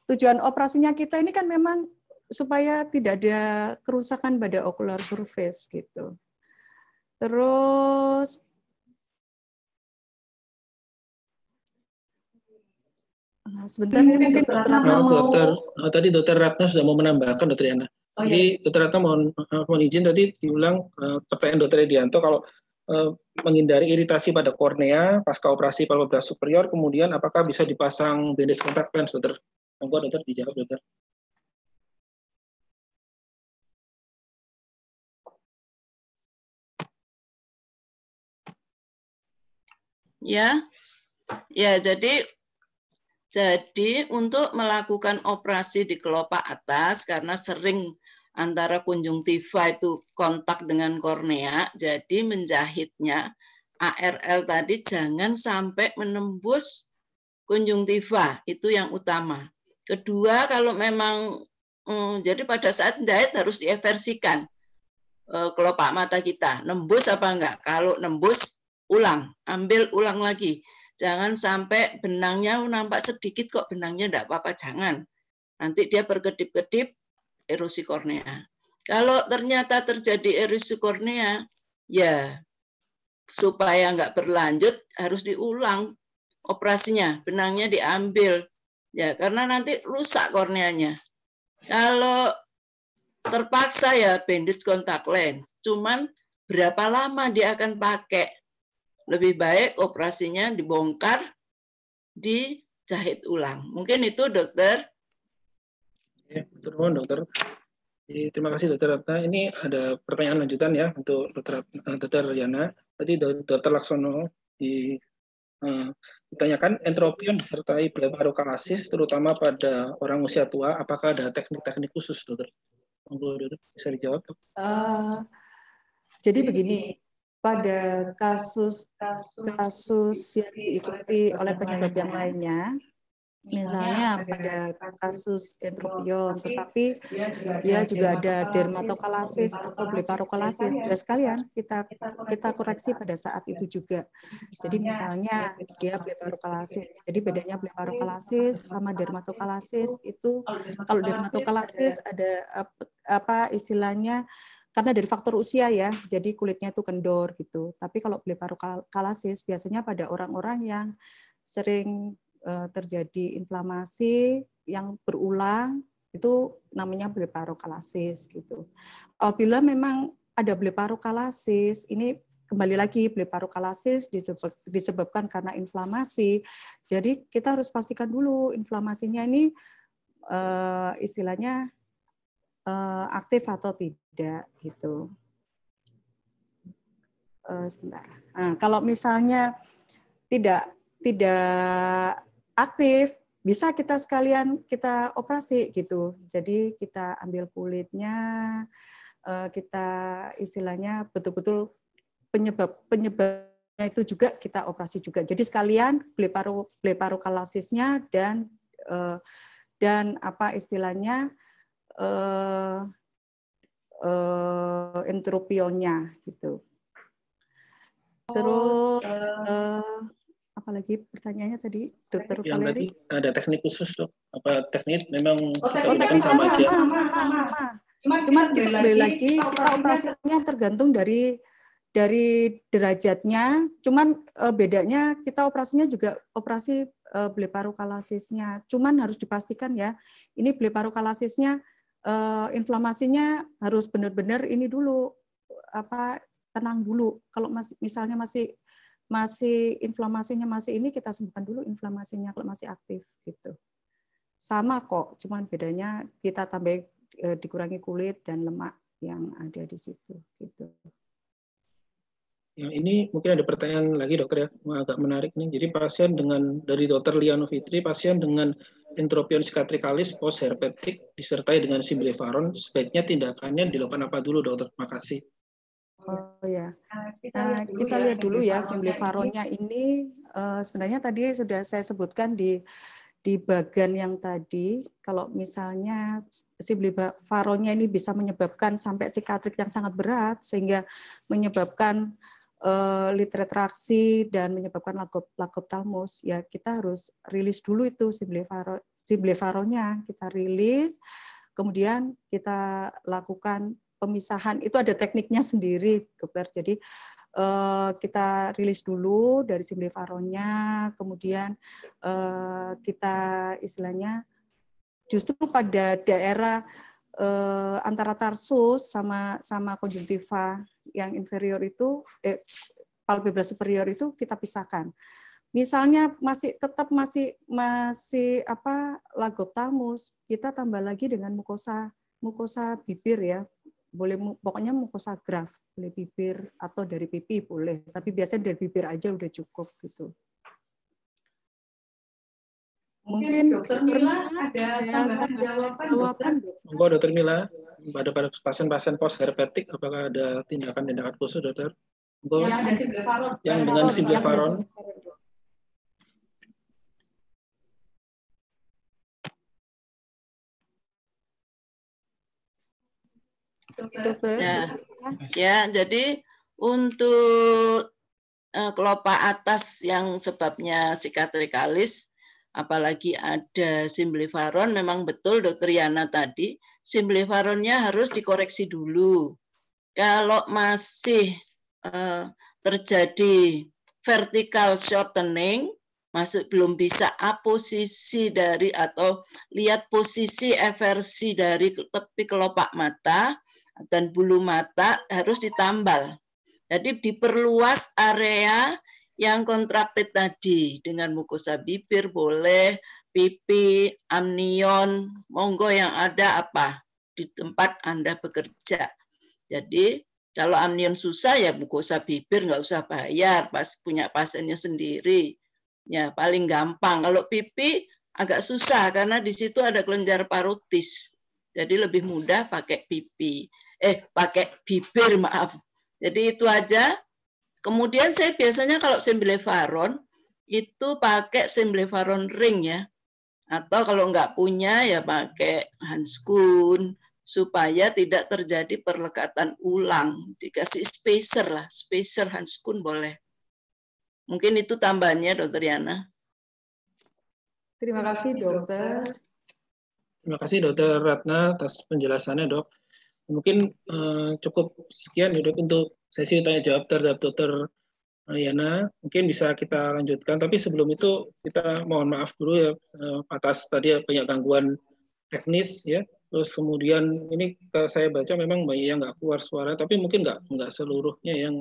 tujuan operasinya kita ini kan memang supaya tidak ada kerusakan pada ocular surface gitu. Terus ah, sebentar ini mungkin dokter Rana mau... oh, tadi dokter Ratna sudah mau menambahkan dokter Yana. Oh, Jadi iya. ternyata mohon eh, mohon izin tadi diulang eh, KPN Dr. Edianto kalau uh, menghindari iritasi pada kornea pasca operasi palpebra superior kemudian apakah bisa dipasang bandage kontak lens dokter? Monggo dokter dijawab dokter. Ya. Ya, jadi jadi untuk melakukan operasi di kelopak atas karena sering antara konjungtiva itu kontak dengan kornea, jadi menjahitnya ARL tadi jangan sampai menembus konjungtiva, itu yang utama. Kedua, kalau memang hmm, jadi pada saat menjahit harus dieversikan eh, kelopak mata kita, nembus apa enggak? Kalau nembus, ulang, ambil ulang lagi. Jangan sampai benangnya oh, nampak sedikit kok benangnya enggak apa-apa, jangan. Nanti dia berkedip-kedip, erosi kornea. Kalau ternyata terjadi erosi kornea, ya supaya nggak berlanjut harus diulang operasinya, benangnya diambil. Ya, karena nanti rusak korneanya. Kalau terpaksa ya bandage kontak lens, cuman berapa lama dia akan pakai. Lebih baik operasinya dibongkar, dijahit ulang. Mungkin itu dokter Iya, betul dokter. terima kasih dokter Ratna. Ini ada pertanyaan lanjutan ya untuk dokter eh, dokter Riana. Tadi dokter Laksono di uh, ditanyakan yang disertai blepharokalasis terutama pada orang usia tua apakah ada teknik-teknik khusus dokter? dokter bisa dijawab. Uh, jadi begini, pada kasus-kasus yang diikuti oleh penyebab yang lainnya, Misalnya pada kasus entropion, tetapi dia juga ada dermatokalasis atau bleparokalasis. Dan sekalian kita kita koreksi pada saat itu juga. Jadi misalnya dia bleparokalasis. Jadi bedanya bleparokalasis sama dermatokalasis itu kalau dermatokalasis ada apa istilahnya karena dari faktor usia ya, jadi kulitnya itu kendor gitu. Tapi kalau bleparokalasis biasanya pada orang-orang yang sering Eh, terjadi inflamasi yang berulang itu namanya bleparokalasis gitu. bila memang ada bleparokalasis, ini kembali lagi bleparokalasis disebabkan karena inflamasi. Jadi kita harus pastikan dulu inflamasinya ini eh, istilahnya eh, aktif atau tidak gitu. sebentar. Nah, kalau misalnya tidak tidak aktif bisa kita sekalian kita operasi gitu. Jadi kita ambil kulitnya, eh, kita istilahnya betul-betul penyebab penyebabnya itu juga kita operasi juga. Jadi sekalian bleparo kalasisnya dan eh, dan apa istilahnya eh, entropionya gitu. Oh, Terus oh apalagi pertanyaannya tadi dokter yang tadi ada teknik khusus tuh apa teknik memang oh, kita teknik sama, sama, aja. sama, sama, sama. Cuma, kita kembali lagi, kita operasinya tergantung dari dari derajatnya. Cuman uh, bedanya kita operasinya juga operasi uh, e, bleparokalasisnya. Cuman harus dipastikan ya, ini bleparokalasisnya uh, e, inflamasinya harus benar-benar ini dulu apa tenang dulu. Kalau masih misalnya masih masih inflamasinya masih ini kita sembuhkan dulu inflamasinya kalau masih aktif gitu. Sama kok, cuman bedanya kita tambah e, dikurangi kulit dan lemak yang ada di situ gitu. Yang ini mungkin ada pertanyaan lagi dokter ya, agak menarik nih. Jadi pasien dengan dari dokter Liano Fitri, pasien dengan entropion cicatricalis post herpetik disertai dengan siblivaron, sebaiknya tindakannya dilakukan apa dulu dokter? Terima kasih. Oh ya, Nah, kita ya lihat dulu ya sembelivaronnya ini uh, sebenarnya tadi sudah saya sebutkan di di bagian yang tadi kalau misalnya faronya ini bisa menyebabkan sampai sikatrik yang sangat berat sehingga menyebabkan uh, literatraksi dan menyebabkan lakoptalmus ya kita harus rilis dulu itu faronya kita rilis kemudian kita lakukan pemisahan itu ada tekniknya sendiri dokter. Jadi uh, kita rilis dulu dari faronya, kemudian uh, kita istilahnya justru pada daerah uh, antara tarsus sama sama konjungtiva yang inferior itu eh, palpebra superior itu kita pisahkan. Misalnya masih tetap masih masih apa lagoptamus kita tambah lagi dengan mukosa mukosa bibir ya, boleh pokoknya mukosa graf boleh bibir atau dari pipi boleh tapi biasanya dari bibir aja udah cukup gitu mungkin dokter Mila ada iya, tambahan jawaban jawaban dokter, Mbak, dokter Mila pada pada pasien-pasien post herpetik apakah ada tindakan-tindakan khusus dokter Bo, ya, yang dengan faron. Ya. ya, jadi untuk eh, kelopak atas yang sebabnya sikatrikalis, apalagi ada simblifaron, memang betul dokter Yana tadi, simblifaronnya harus dikoreksi dulu. Kalau masih eh, terjadi vertical shortening, masih belum bisa aposisi dari atau lihat posisi eversi dari tepi kelopak mata dan bulu mata harus ditambal. Jadi diperluas area yang kontraktif tadi dengan mukosa bibir boleh, pipi, amnion, monggo yang ada apa di tempat Anda bekerja. Jadi kalau amnion susah ya mukosa bibir nggak usah bayar, pas punya pasiennya sendiri. Ya paling gampang. Kalau pipi agak susah karena di situ ada kelenjar parotis. Jadi lebih mudah pakai pipi. Eh, pakai bibir, maaf. Jadi itu aja. Kemudian saya biasanya kalau semblevaron itu pakai semblevaron ring ya. Atau kalau nggak punya ya pakai handscoon supaya tidak terjadi perlekatan ulang. Dikasih spacer lah, spacer handscoon boleh. Mungkin itu tambahannya, Dokter Yana. Terima kasih, Dokter. Terima kasih Dokter Ratna atas penjelasannya dok. Mungkin eh, cukup sekian ya dok untuk sesi tanya jawab terhadap Dokter Yana. Mungkin bisa kita lanjutkan. Tapi sebelum itu kita mohon maaf dulu ya eh, atas tadi ya, banyak gangguan teknis ya. Terus kemudian ini saya baca memang banyak yang nggak keluar suara, tapi mungkin nggak nggak seluruhnya yang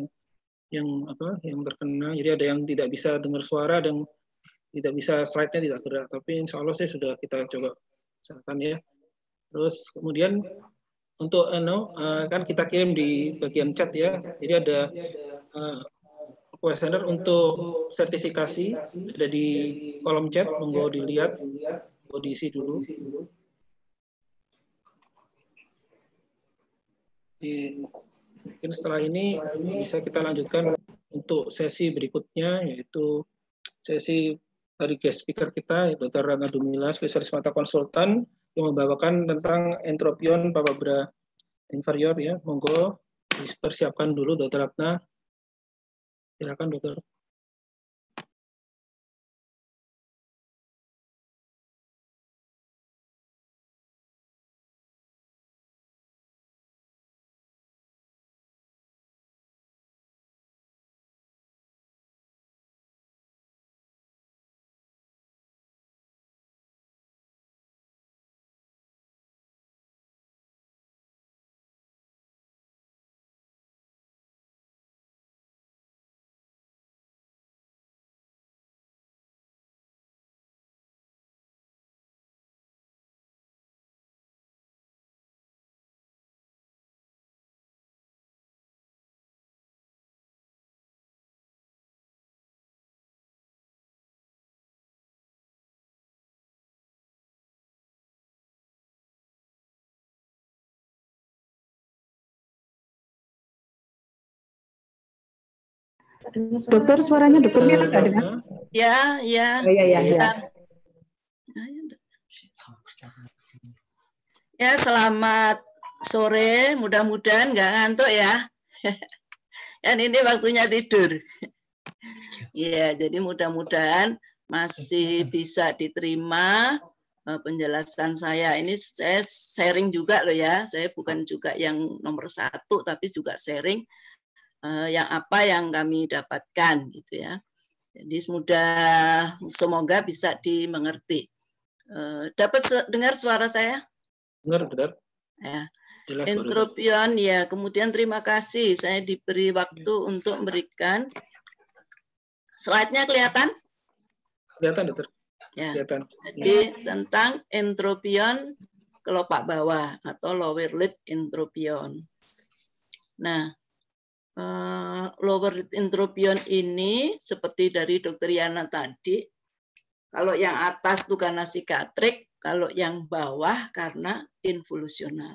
yang apa yang terkena. Jadi ada yang tidak bisa dengar suara dan tidak bisa slide-nya tidak gerak. Tapi insya Allah saya sudah kita coba misalkan ya. Terus kemudian untuk uh, no, uh, kan kita kirim di bagian chat ya. Jadi ada uh, eh, questioner untuk sertifikasi ada di kolom chat, monggo dilihat, monggo diisi dulu. Di, mungkin setelah ini bisa kita lanjutkan untuk sesi berikutnya yaitu sesi dari guest speaker kita Dr. Rangga Dumila, spesialis mata konsultan yang membawakan tentang entropion papabra inferior ya. Monggo dipersiapkan dulu Dr. Ratna. Silakan Dr. Dokter suaranya dokter Mira nggak dengar? Ya, ya. Oh, ya, ya. ya. Ya, selamat sore. Mudah-mudahan nggak ngantuk ya. Dan ya, ini waktunya tidur. ya, jadi mudah-mudahan masih bisa diterima eh, penjelasan saya. Ini saya sharing juga loh ya. Saya bukan juga yang nomor satu, tapi juga sharing Eh, yang apa yang kami dapatkan gitu ya. Jadi semudah semoga bisa dimengerti. Eh, dapat dengar suara saya? Dengar, benar. Ya. Entropion ya. Kemudian terima kasih saya diberi waktu ya. untuk memberikan slide-nya kelihatan? Kelihatan, Dokter. Ya. Kelihatan. Jadi ya. tentang entropion kelopak bawah atau lower lid entropion. Nah, Eh, lower lip intropion ini seperti dari dokter Yana tadi. Kalau yang atas itu karena sikatrik, kalau yang bawah karena involusional.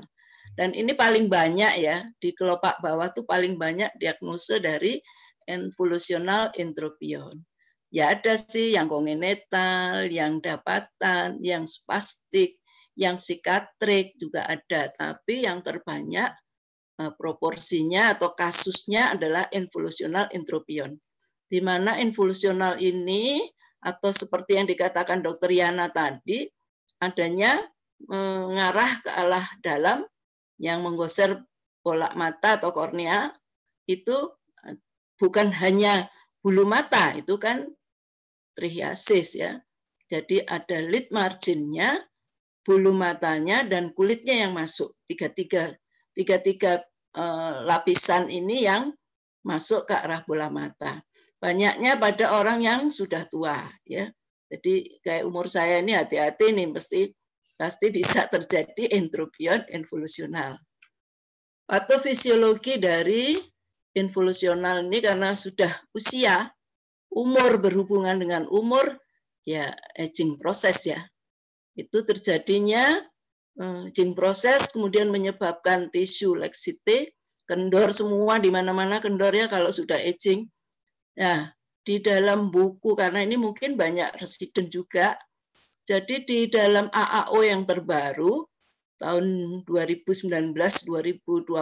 Dan ini paling banyak ya, di kelopak bawah tuh paling banyak diagnose dari involusional entropion. Ya ada sih yang kongenital, yang dapatan, yang spastik, yang sikatrik juga ada. Tapi yang terbanyak Eh, proporsinya atau kasusnya adalah involusional entropion. Di mana involusional ini atau seperti yang dikatakan Dr. Yana tadi, adanya mengarah ke arah dalam yang menggoser bola mata atau kornea itu eh, bukan hanya bulu mata, itu kan trihiasis ya. Jadi ada lid marginnya, bulu matanya dan kulitnya yang masuk. Tiga-tiga tiga-tiga eh, lapisan ini yang masuk ke arah bola mata. Banyaknya pada orang yang sudah tua, ya. Jadi kayak umur saya ini hati-hati nih, pasti pasti bisa terjadi entropion involusional. fisiologi dari involusional ini karena sudah usia, umur berhubungan dengan umur, ya aging proses ya. Itu terjadinya jin eh, proses kemudian menyebabkan tisu leksite kendor semua di mana-mana kendornya kalau sudah aging. Nah, di dalam buku karena ini mungkin banyak residen juga. Jadi di dalam AAO yang terbaru tahun 2019-2020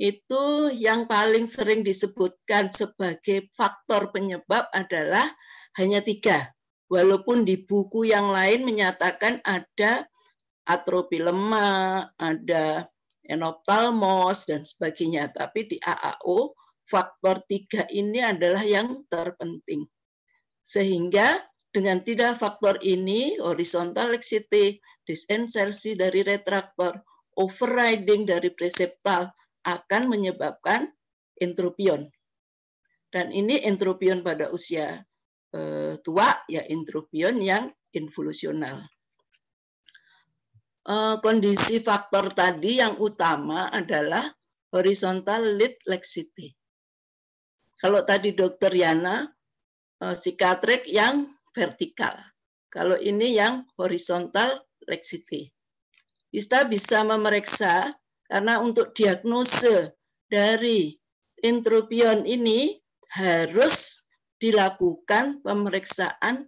itu yang paling sering disebutkan sebagai faktor penyebab adalah hanya tiga. Walaupun di buku yang lain menyatakan ada atropi lemak, ada enoptalmos, dan sebagainya. Tapi di AAO, faktor tiga ini adalah yang terpenting. Sehingga dengan tidak faktor ini, horizontal laxity, disinsersi dari retraktor, overriding dari preseptal, akan menyebabkan entropion. Dan ini entropion pada usia eh, tua, ya entropion yang involusional. Eh, kondisi faktor tadi yang utama adalah horizontal lead laxity. Kalau tadi dokter Yana, eh, sikatrik yang vertikal. Kalau ini yang horizontal laxity. Kita bisa memeriksa karena untuk diagnose dari intropion ini harus dilakukan pemeriksaan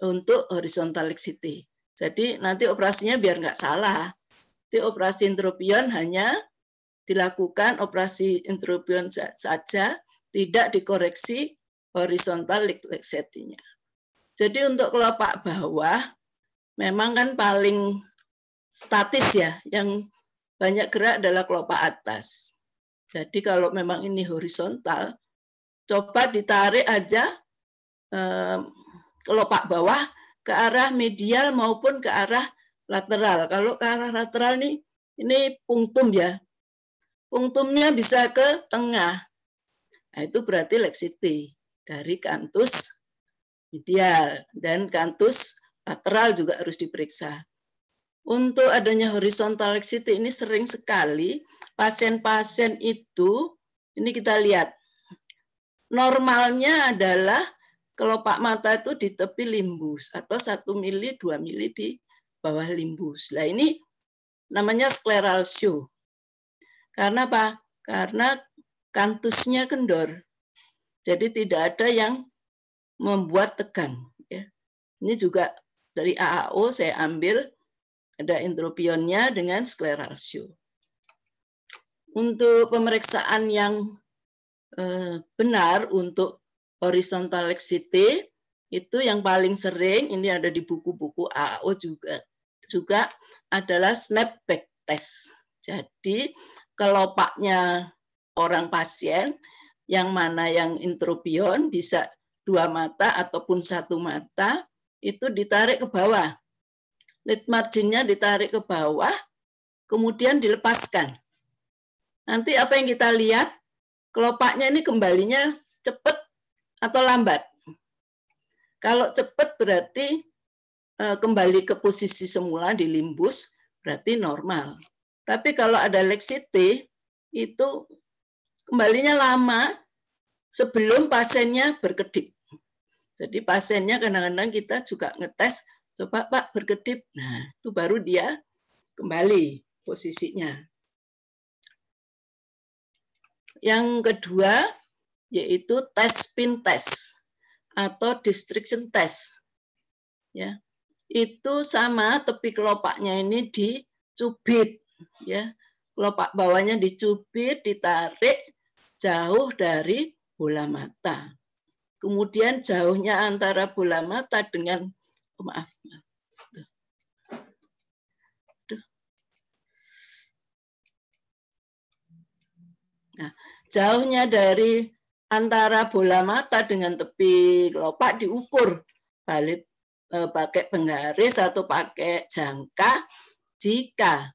untuk horizontal laxity. Jadi nanti operasinya biar nggak salah. Nanti operasi intropion hanya dilakukan operasi intropion saja, tidak dikoreksi horizontal leksetinya. Jadi untuk kelopak bawah memang kan paling statis ya, yang banyak gerak adalah kelopak atas. Jadi kalau memang ini horizontal, coba ditarik aja eh, kelopak bawah ke arah medial maupun ke arah lateral. Kalau ke arah lateral nih, ini punktum ya. Punktumnya bisa ke tengah. Nah, itu berarti leksiti dari kantus medial dan kantus lateral juga harus diperiksa. Untuk adanya horizontal leksiti ini sering sekali pasien-pasien itu ini kita lihat normalnya adalah kelopak mata itu di tepi limbus atau satu mili dua mili di bawah limbus. Nah ini namanya scleral show. Karena apa? Karena kantusnya kendor. Jadi tidak ada yang membuat tegang. Ya. Ini juga dari AAO saya ambil ada intropionnya dengan scleral show. Untuk pemeriksaan yang eh, benar untuk horizontal laxity itu yang paling sering ini ada di buku-buku AAO juga juga adalah snapback test. Jadi kelopaknya orang pasien yang mana yang intropion bisa dua mata ataupun satu mata itu ditarik ke bawah. Lid marginnya ditarik ke bawah, kemudian dilepaskan. Nanti apa yang kita lihat, kelopaknya ini kembalinya cepat atau lambat. Kalau cepat berarti eh, kembali ke posisi semula di limbus, berarti normal. Tapi kalau ada lexite, itu kembalinya lama sebelum pasiennya berkedip. Jadi pasiennya kadang-kadang kita juga ngetes, coba Pak berkedip. Nah, itu baru dia kembali posisinya. Yang kedua, yaitu tes pin test atau distriction test. Ya. Itu sama tepi kelopaknya ini dicubit ya. Kelopak bawahnya dicubit, ditarik jauh dari bola mata. Kemudian jauhnya antara bola mata dengan oh maaf. Nah, jauhnya dari antara bola mata dengan tepi kelopak diukur balik e, pakai penggaris atau pakai jangka jika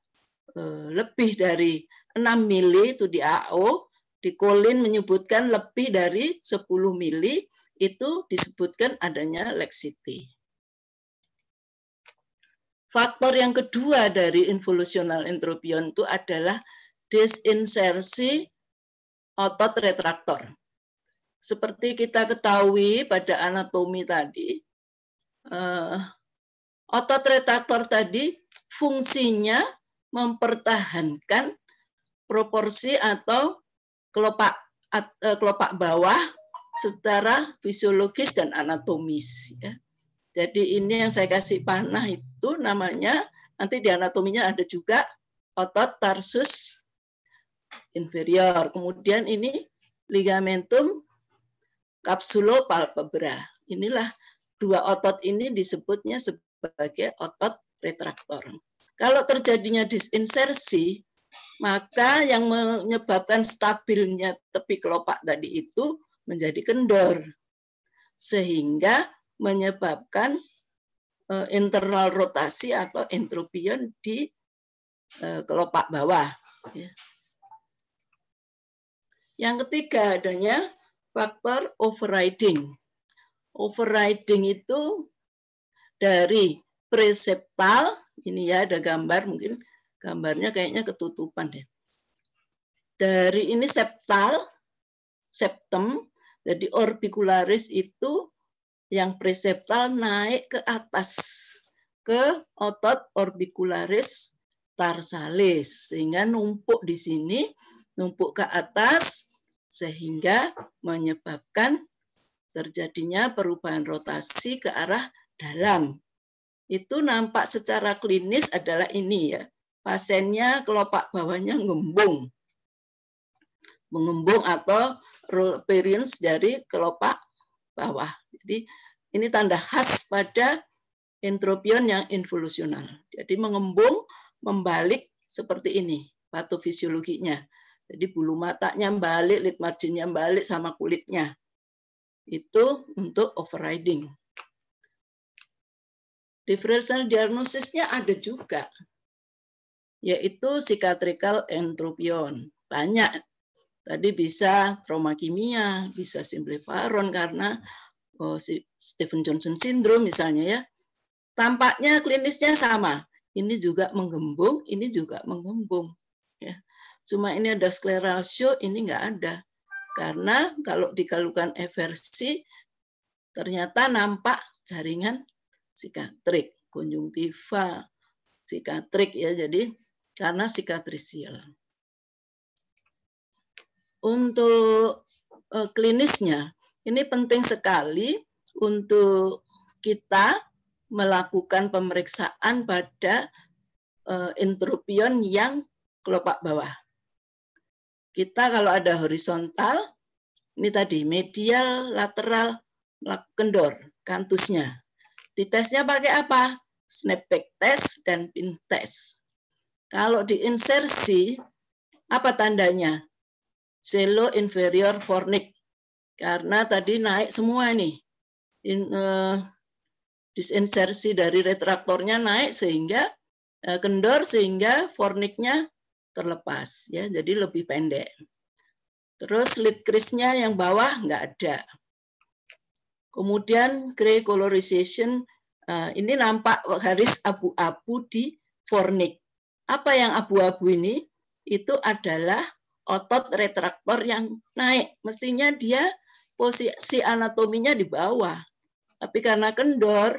e, lebih dari 6 mili itu di AO di Kolin menyebutkan lebih dari 10 mili itu disebutkan adanya leksiti. Faktor yang kedua dari involusional entropion itu adalah disinsersi otot retraktor seperti kita ketahui pada anatomi tadi, eh, otot retraktor tadi fungsinya mempertahankan proporsi atau kelopak eh, kelopak bawah secara fisiologis dan anatomis. Ya. Jadi ini yang saya kasih panah itu namanya nanti di anatominya ada juga otot tarsus inferior. Kemudian ini ligamentum kapsulopalpebra. Inilah dua otot ini disebutnya sebagai otot retraktor. Kalau terjadinya disinsersi, maka yang menyebabkan stabilnya tepi kelopak tadi itu menjadi kendor. Sehingga menyebabkan eh, internal rotasi atau entropion di eh, kelopak bawah. Ya. Yang ketiga adanya faktor overriding. Overriding itu dari preseptal, ini ya ada gambar mungkin gambarnya kayaknya ketutupan deh. Dari ini septal, septum, jadi orbicularis itu yang preseptal naik ke atas ke otot orbicularis tarsalis sehingga numpuk di sini, numpuk ke atas, sehingga menyebabkan terjadinya perubahan rotasi ke arah dalam. Itu nampak secara klinis adalah ini ya. Pasiennya kelopak bawahnya ngembung. Mengembung atau appearance dari kelopak bawah. Jadi ini tanda khas pada entropion yang involusional. Jadi mengembung, membalik seperti ini patofisiologinya. Jadi bulu matanya balik, lid marginnya balik sama kulitnya. Itu untuk overriding. Differential diagnosisnya ada juga, yaitu cicatrical entropion. Banyak. Tadi bisa trauma kimia, bisa simple paron karena oh, si Stephen Johnson syndrome misalnya ya. Tampaknya klinisnya sama. Ini juga menggembung, ini juga menggembung. Ya Cuma ini ada scleral show, ini nggak ada. Karena kalau dikalukan eversi, ternyata nampak jaringan sikatrik, konjungtiva, sikatrik ya, jadi karena sikatrisial. Untuk eh, klinisnya, ini penting sekali untuk kita melakukan pemeriksaan pada eh, entropion yang kelopak bawah. Kita kalau ada horizontal, ini tadi medial, lateral, kendor, kantusnya. Di Ditesnya pakai apa? Snapback test dan pin test. Kalau di insersi apa tandanya? Zelo inferior fornic. Karena tadi naik semua nih. In, uh, disinsersi dari retraktornya naik sehingga uh, kendor sehingga forniknya terlepas ya jadi lebih pendek terus lid crease yang bawah nggak ada kemudian gray colorization eh, ini nampak garis abu-abu di fornik apa yang abu-abu ini itu adalah otot retraktor yang naik mestinya dia posisi anatominya di bawah tapi karena kendor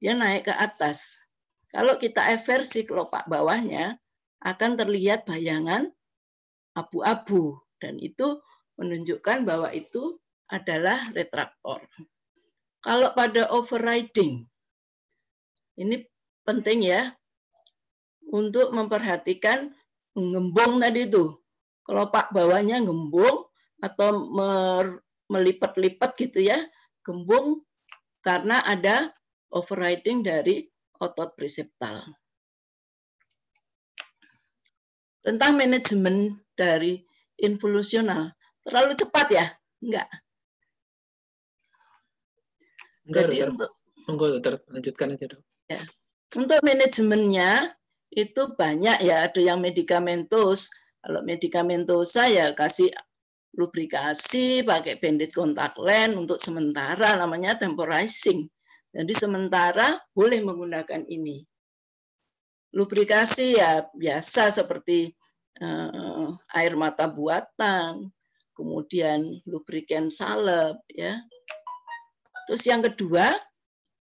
dia naik ke atas kalau kita eversi kelopak bawahnya akan terlihat bayangan abu-abu dan itu menunjukkan bahwa itu adalah retraktor. Kalau pada overriding, ini penting ya untuk memperhatikan ngembung tadi itu. Kelopak bawahnya ngembung atau melipat-lipat gitu ya, gembung karena ada overriding dari otot preseptal tentang manajemen dari involusional. Terlalu cepat ya? Enggak. Jadi untuk enggak, enggak, lanjutkan aja dong Ya. Untuk manajemennya itu banyak ya ada yang medikamentos. Kalau medikamentosa saya kasih lubrikasi, pakai bandit kontak lens untuk sementara namanya temporizing. Jadi sementara boleh menggunakan ini. Lubrikasi ya biasa seperti uh, air mata buatan, kemudian lubrikan salep ya. Terus yang kedua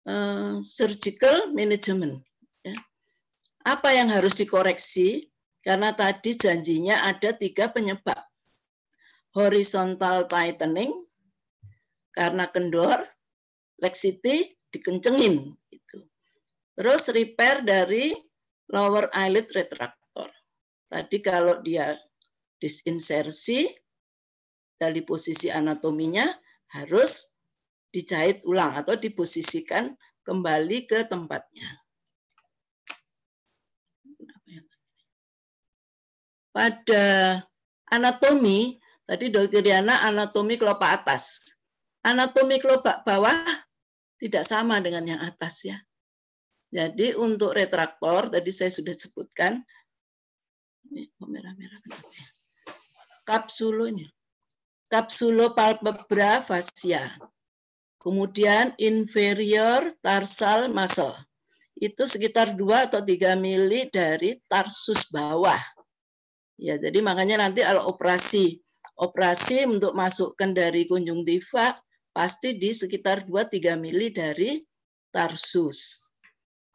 uh, surgical management ya. Apa yang harus dikoreksi? Karena tadi janjinya ada tiga penyebab. Horizontal tightening karena kendor, laxity dikencengin gitu. Terus repair dari lower eyelid retraktor. Tadi kalau dia disinsersi dari posisi anatominya harus dijahit ulang atau diposisikan kembali ke tempatnya. Pada anatomi, tadi dokter Riana anatomi kelopak atas. Anatomi kelopak bawah tidak sama dengan yang atas ya. Jadi untuk retraktor tadi saya sudah sebutkan merah-merah kenapa Kapsulonya. Kapsulo palpebra fascia. Kemudian inferior tarsal muscle. Itu sekitar 2 atau 3 mili dari tarsus bawah. Ya, jadi makanya nanti kalau operasi operasi untuk masukkan dari kunjung tifa pasti di sekitar 2-3 mili dari tarsus.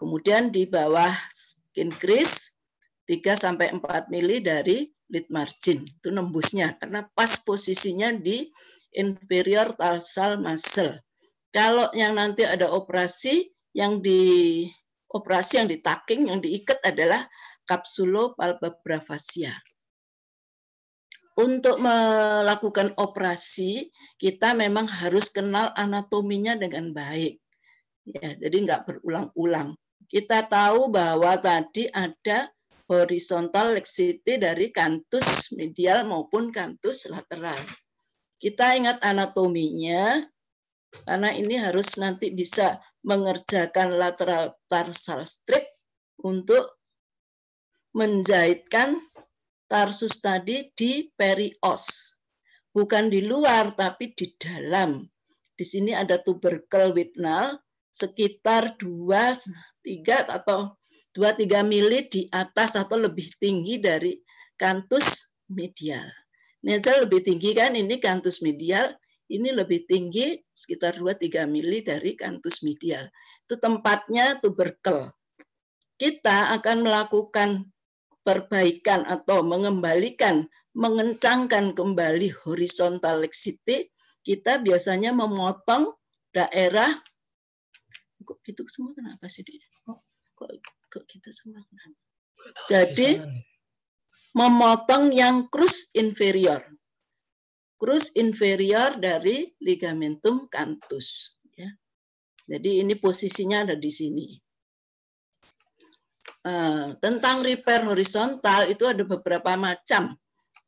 Kemudian di bawah skin crease 3 sampai 4 mili dari lid margin. Itu nembusnya karena pas posisinya di inferior tarsal muscle. Kalau yang nanti ada operasi yang di operasi yang ditaking yang diikat adalah kapsulo fascia. Untuk melakukan operasi, kita memang harus kenal anatominya dengan baik. Ya, jadi nggak berulang-ulang. Kita tahu bahwa tadi ada horizontal laxity dari kantus medial maupun kantus lateral. Kita ingat anatominya, karena ini harus nanti bisa mengerjakan lateral tarsal strip untuk menjahitkan tarsus tadi di perios. Bukan di luar, tapi di dalam. Di sini ada tubercle witnal sekitar 2 tiga atau dua tiga mili di atas atau lebih tinggi dari kantus medial. Ini aja lebih tinggi kan ini kantus medial, ini lebih tinggi sekitar dua tiga mili dari kantus medial. Itu tempatnya tuberkel. Kita akan melakukan perbaikan atau mengembalikan, mengencangkan kembali horizontal leksiti, kita biasanya memotong daerah gitu semua kenapa sih dia? kok, kok gitu semua jadi memotong yang krus inferior krus inferior dari ligamentum kantus. ya jadi ini posisinya ada di sini Uh, tentang repair horizontal itu ada beberapa macam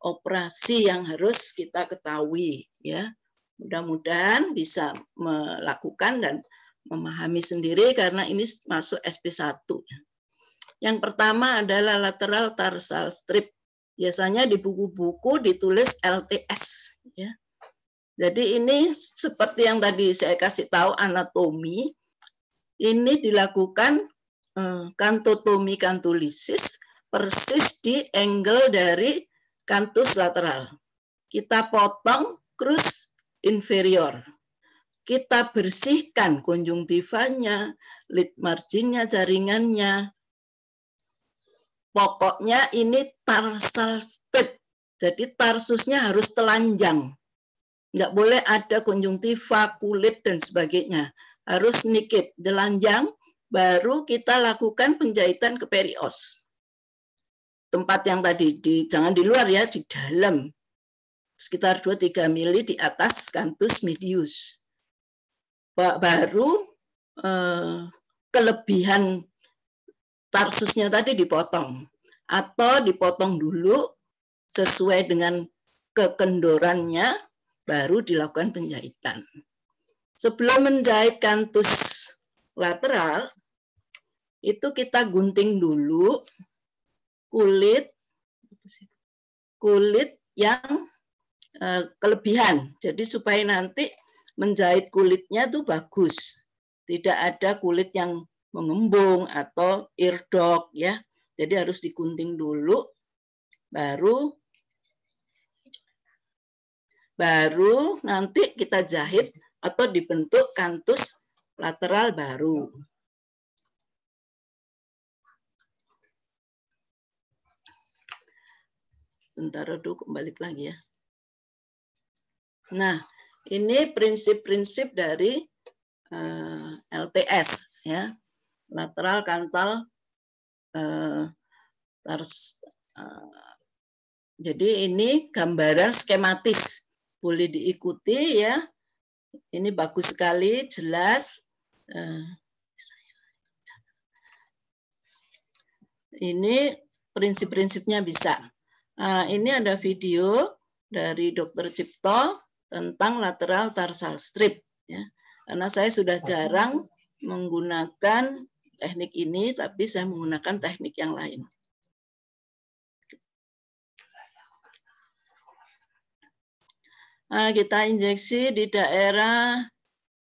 operasi yang harus kita ketahui ya mudah-mudahan bisa melakukan dan memahami sendiri karena ini masuk SP1. Yang pertama adalah lateral tarsal strip. Biasanya di buku-buku ditulis LTS. Ya. Jadi ini seperti yang tadi saya kasih tahu anatomi, ini dilakukan eh, kantotomi kantulisis persis di angle dari kantus lateral. Kita potong krus inferior kita bersihkan konjungtivanya, lid marginnya, jaringannya. Pokoknya ini tarsal step. Jadi tarsusnya harus telanjang. Nggak boleh ada konjungtiva, kulit, dan sebagainya. Harus nikit, telanjang, baru kita lakukan penjahitan ke perios. Tempat yang tadi, di, jangan di luar ya, di dalam. Sekitar 2-3 mili di atas kantus medius baru eh, kelebihan tarsusnya tadi dipotong atau dipotong dulu sesuai dengan kekendorannya baru dilakukan penjahitan. Sebelum menjahit kantus lateral itu kita gunting dulu kulit kulit yang eh, kelebihan. Jadi supaya nanti menjahit kulitnya tuh bagus. Tidak ada kulit yang mengembung atau irdok ya. Jadi harus digunting dulu baru baru nanti kita jahit atau dibentuk kantus lateral baru. Bentar, aduh, kembali lagi ya. Nah, ini prinsip-prinsip dari uh, eh, LTS ya. Lateral kantal uh, uh, jadi ini gambaran skematis boleh diikuti ya. Ini bagus sekali, jelas. Ini prinsip-prinsipnya bisa. Ah, ini ada video dari Dokter Cipto tentang lateral tarsal strip. Ya. Karena saya sudah jarang menggunakan teknik ini, tapi saya menggunakan teknik yang lain. Ah, kita injeksi di daerah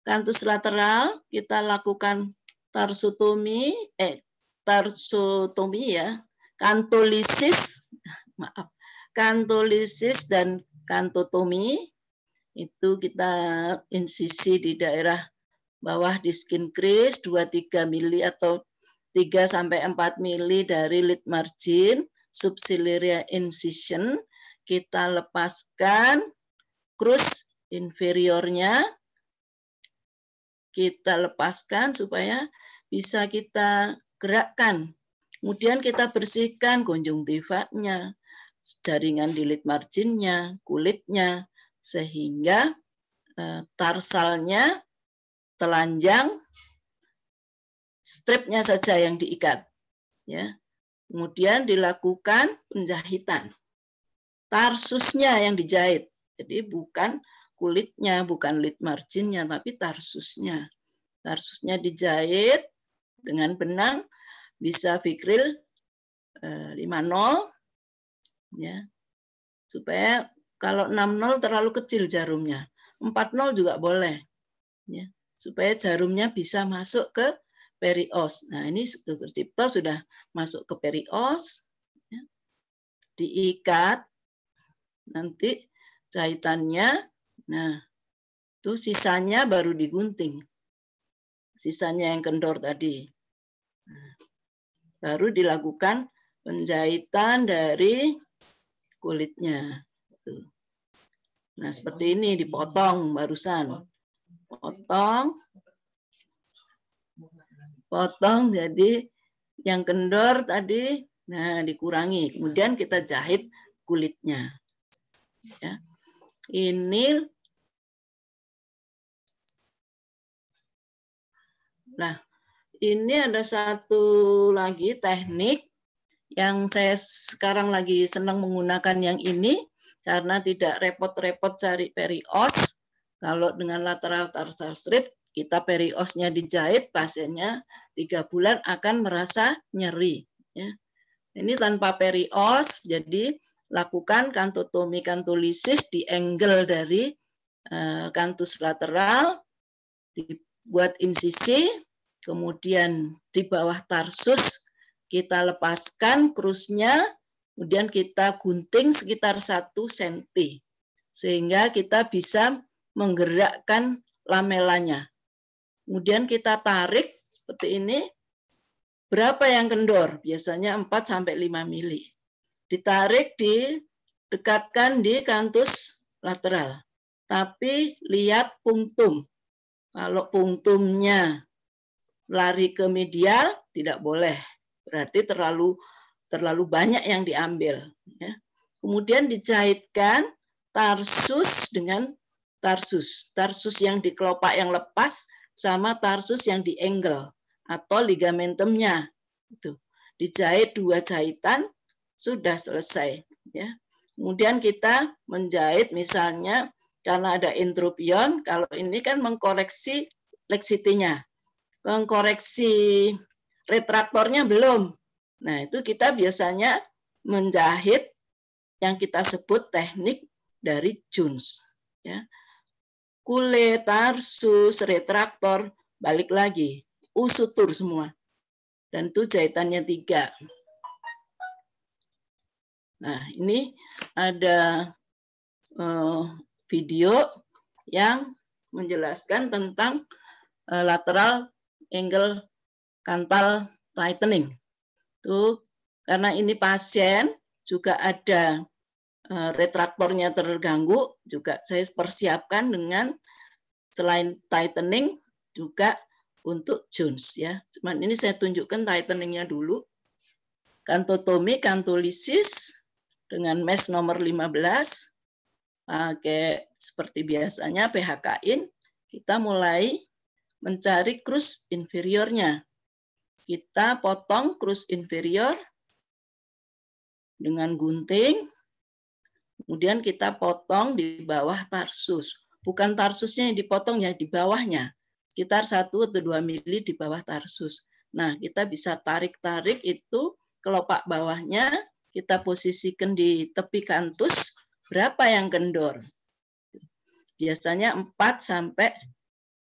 kantus lateral, kita lakukan tarsotomi, eh, tarsotomi ya, kantolisis, maaf, kantolisis dan kantotomi itu kita insisi di daerah bawah di skin crease 2-3 mili atau 3 sampai 4 mili dari lid margin subciliary incision kita lepaskan crus inferiornya kita lepaskan supaya bisa kita gerakkan. Kemudian kita bersihkan konjungtivanya, jaringan di lid marginnya, kulitnya, sehingga eh, tarsalnya telanjang stripnya saja yang diikat ya kemudian dilakukan penjahitan tarsusnya yang dijahit jadi bukan kulitnya bukan lid marginnya tapi tarsusnya tarsusnya dijahit dengan benang bisa fikril 50 eh, ya supaya kalau 60 terlalu kecil jarumnya. 40 juga boleh. Ya, supaya jarumnya bisa masuk ke perios. Nah, ini dokter Cipto sudah masuk ke perios. Ya. Diikat. Nanti jahitannya. Nah, itu sisanya baru digunting. Sisanya yang kendor tadi. Nah, baru dilakukan penjahitan dari kulitnya. Tuh. Nah, seperti ini dipotong barusan. Potong. Potong jadi yang kendor tadi nah dikurangi. Kemudian kita jahit kulitnya. Ya. Ini Nah, ini ada satu lagi teknik yang saya sekarang lagi senang menggunakan yang ini karena tidak repot-repot cari perios. Kalau dengan lateral tarsal strip, kita periosnya dijahit, pasiennya tiga bulan akan merasa nyeri. Ya. Ini tanpa perios, jadi lakukan kantotomi kantulisis di angle dari eh, kantus lateral, dibuat insisi, kemudian di bawah tarsus kita lepaskan krusnya, Kemudian kita gunting sekitar 1 cm sehingga kita bisa menggerakkan lamelanya. Kemudian kita tarik seperti ini. Berapa yang kendor? Biasanya 4 sampai 5 mili. Ditarik didekatkan di kantus lateral. Tapi lihat punktum. Kalau punktumnya lari ke medial tidak boleh. Berarti terlalu terlalu banyak yang diambil. Ya. Kemudian dijahitkan Tarsus dengan Tarsus. Tarsus yang di kelopak yang lepas sama Tarsus yang di angle atau ligamentumnya. Itu. Dijahit dua jahitan, sudah selesai. Ya. Kemudian kita menjahit misalnya karena ada entropion, kalau ini kan mengkoreksi leksitinya. Mengkoreksi retraktornya belum, Nah, itu kita biasanya menjahit yang kita sebut teknik dari Jones. Ya. Kule, tarsus, retraktor, balik lagi. Usutur semua. Dan itu jahitannya tiga. Nah, ini ada uh, video yang menjelaskan tentang uh, lateral angle kantal tightening itu karena ini pasien juga ada eh, retraktornya terganggu, juga saya persiapkan dengan selain tightening juga untuk Jones ya. Cuman ini saya tunjukkan tighteningnya dulu. Kantotomi, kantolisis dengan mesh nomor 15 pakai seperti biasanya PHK-in, kita mulai mencari cruise inferiornya. Kita potong krus inferior dengan gunting. Kemudian kita potong di bawah tarsus. Bukan tarsusnya yang dipotong, ya di bawahnya. Sekitar satu atau dua mili di bawah tarsus. Nah, kita bisa tarik-tarik itu kelopak bawahnya, kita posisikan di tepi kantus, berapa yang kendor? Biasanya 4 sampai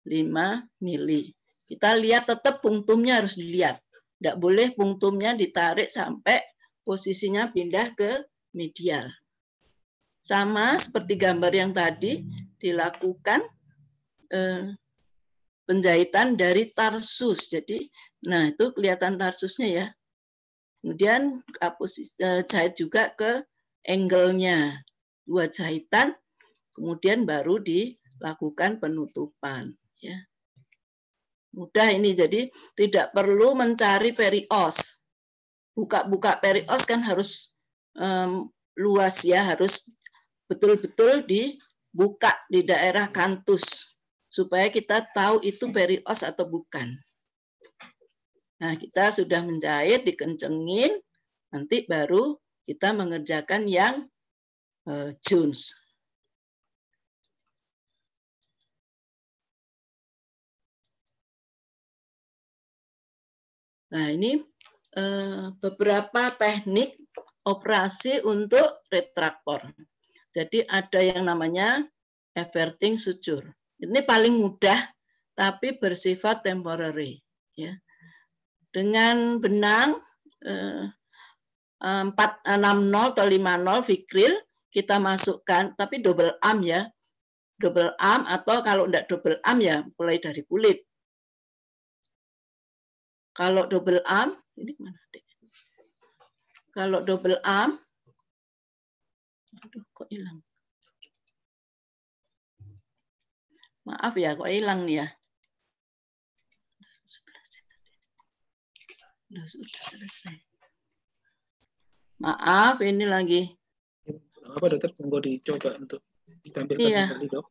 5 mili. Kita lihat tetap punktumnya harus dilihat. Tidak boleh punktumnya ditarik sampai posisinya pindah ke medial. Sama seperti gambar yang tadi, dilakukan eh, penjahitan dari tarsus. Jadi, nah itu kelihatan tarsusnya ya. Kemudian eh, jahit juga ke angle-nya. Dua jahitan, kemudian baru dilakukan penutupan. Ya. Mudah ini jadi tidak perlu mencari perios. Buka-buka perios kan harus um, luas ya, harus betul-betul dibuka di daerah kantus supaya kita tahu itu perios atau bukan. Nah, kita sudah menjahit, dikencengin, nanti baru kita mengerjakan yang uh, Jones. Nah, ini eh, beberapa teknik operasi untuk retraktor. Jadi ada yang namanya everting suture. Ini paling mudah tapi bersifat temporary. Ya. Dengan benang 460 eh, atau 50 Vikril kita masukkan, tapi double arm ya. Double arm atau kalau tidak double arm ya mulai dari kulit. Kalau double arm, ini mana deh? Kalau double arm, aduh kok hilang. Maaf ya, kok hilang nih ya. Sudah, sudah selesai. Maaf, ini lagi. Apa dokter? Tunggu dicoba untuk ditampilkan iya. kembali dok.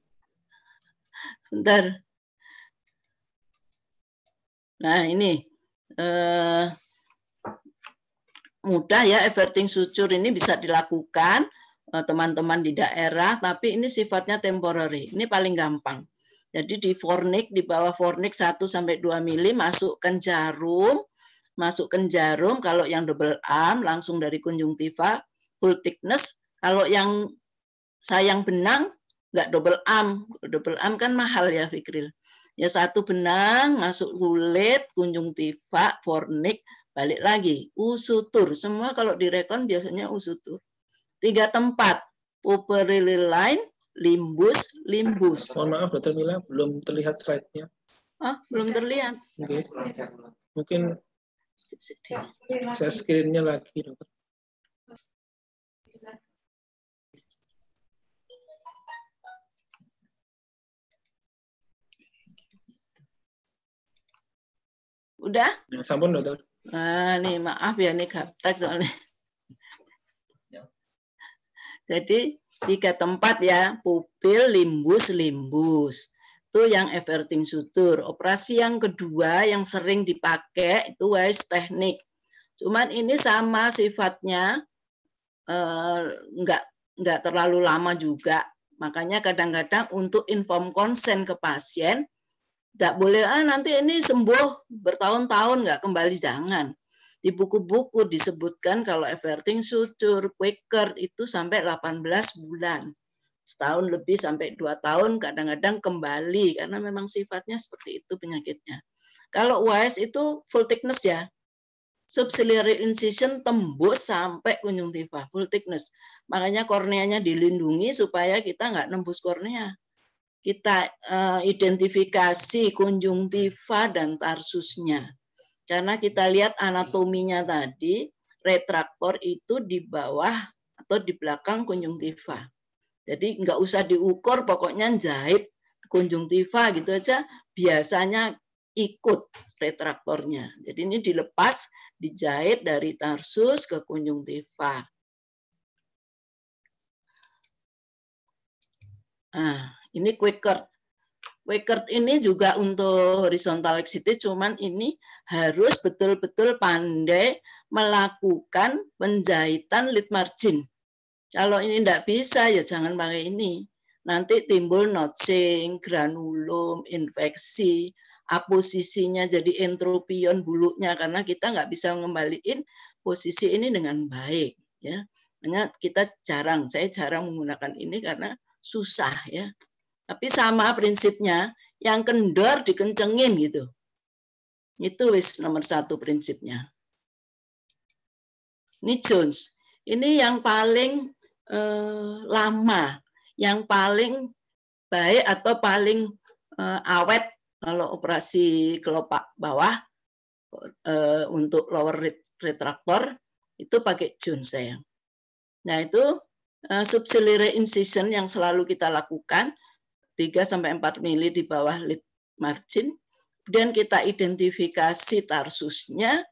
Bentar. Nah ini Eh, mudah ya everting sucur ini bisa dilakukan eh, teman-teman di daerah, tapi ini sifatnya temporary. Ini paling gampang. Jadi di fornik, di bawah fornik 1 sampai 2 mili masukkan jarum, masukkan jarum kalau yang double arm langsung dari konjungtiva full thickness, kalau yang sayang benang nggak double arm, double arm kan mahal ya Fikril. Ya satu benang masuk kulit, kunjung tifa fornik, balik lagi usutur. Semua kalau direkon biasanya usutur. Tiga tempat, pupillary line, limbus, limbus. Mohon maaf Dokter Mila, belum terlihat slide-nya. Ah, belum terlihat. Okay. Mungkin saya screen-nya lagi, Dokter. Udah? Ya, sampun, dokter. Nah, nih maaf ya nih gaptek soalnya. Ya. Jadi tiga tempat ya, pupil, limbus, limbus. Itu yang everting sutur. Operasi yang kedua yang sering dipakai itu wise teknik. Cuman ini sama sifatnya eh, enggak terlalu lama juga. Makanya kadang-kadang untuk inform konsen ke pasien tidak boleh, ah nanti ini sembuh bertahun-tahun nggak kembali, jangan. Di buku-buku disebutkan kalau everting suture, Quaker itu sampai 18 bulan. Setahun lebih sampai dua tahun kadang-kadang kembali, karena memang sifatnya seperti itu penyakitnya. Kalau wise itu full thickness ya, subciliary incision tembus sampai konjungtiva, full thickness. Makanya korneanya dilindungi supaya kita nggak nembus kornea kita uh, identifikasi konjungtiva dan tarsusnya. Karena kita lihat anatominya tadi, retraktor itu di bawah atau di belakang konjungtiva. Jadi nggak usah diukur, pokoknya jahit konjungtiva gitu aja, biasanya ikut retraktornya. Jadi ini dilepas, dijahit dari tarsus ke konjungtiva. Nah, ini quick curve. ini juga untuk horizontal exit, cuman ini harus betul-betul pandai melakukan penjahitan lead margin. Kalau ini tidak bisa, ya jangan pakai ini. Nanti timbul notching, granulum, infeksi, aposisinya jadi entropion bulunya karena kita nggak bisa mengembalikan posisi ini dengan baik ya. Hanya kita jarang, saya jarang menggunakan ini karena susah ya. Tapi sama prinsipnya, yang kendor dikencengin gitu. Itu wis nomor satu prinsipnya. Ini Jones. Ini yang paling eh, lama, yang paling baik atau paling eh, awet kalau operasi kelopak bawah eh, untuk lower retractor itu pakai Jones saya. Nah itu eh, subciliary incision yang selalu kita lakukan 3 sampai 4 mili di bawah lead margin. Kemudian kita identifikasi tarsusnya,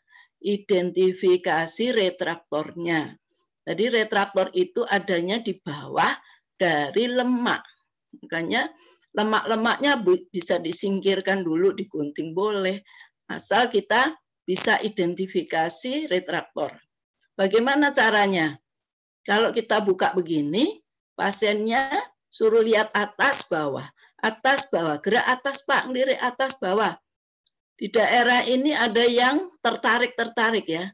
identifikasi retraktornya. Jadi retraktor itu adanya di bawah dari lemak. Makanya lemak-lemaknya bisa disingkirkan dulu, digunting boleh. Asal kita bisa identifikasi retraktor. Bagaimana caranya? Kalau kita buka begini, pasiennya suruh lihat atas bawah, atas bawah, gerak atas Pak, ngelirik atas bawah. Di daerah ini ada yang tertarik-tertarik ya.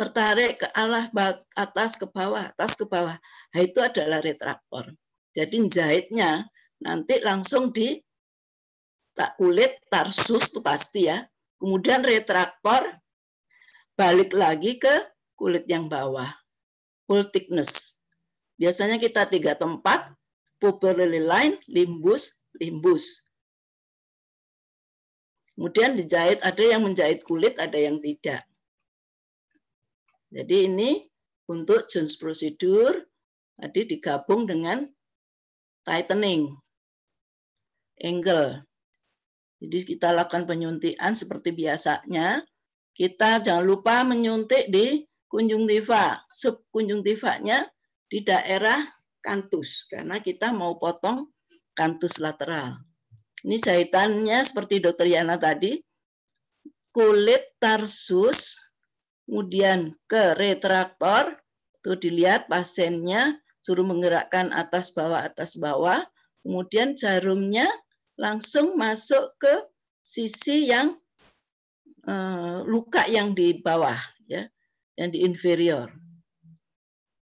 Tertarik ke arah atas ke bawah, atas ke bawah. Nah, itu adalah retraktor. Jadi jahitnya nanti langsung di tak kulit tarsus itu pasti ya. Kemudian retraktor balik lagi ke kulit yang bawah. Full thickness. Biasanya kita tiga tempat, Poberly line, limbus, limbus. Kemudian dijahit, ada yang menjahit kulit, ada yang tidak. Jadi ini untuk Jones prosedur, tadi digabung dengan tightening, angle. Jadi kita lakukan penyuntian seperti biasanya. Kita jangan lupa menyuntik di kunjung tifa, subkunjung tifanya di daerah kantus karena kita mau potong kantus lateral. Ini jahitannya seperti dokter Yana tadi, kulit tarsus, kemudian ke retraktor, tuh dilihat pasiennya suruh menggerakkan atas bawah atas bawah, kemudian jarumnya langsung masuk ke sisi yang e, luka yang di bawah ya, yang di inferior.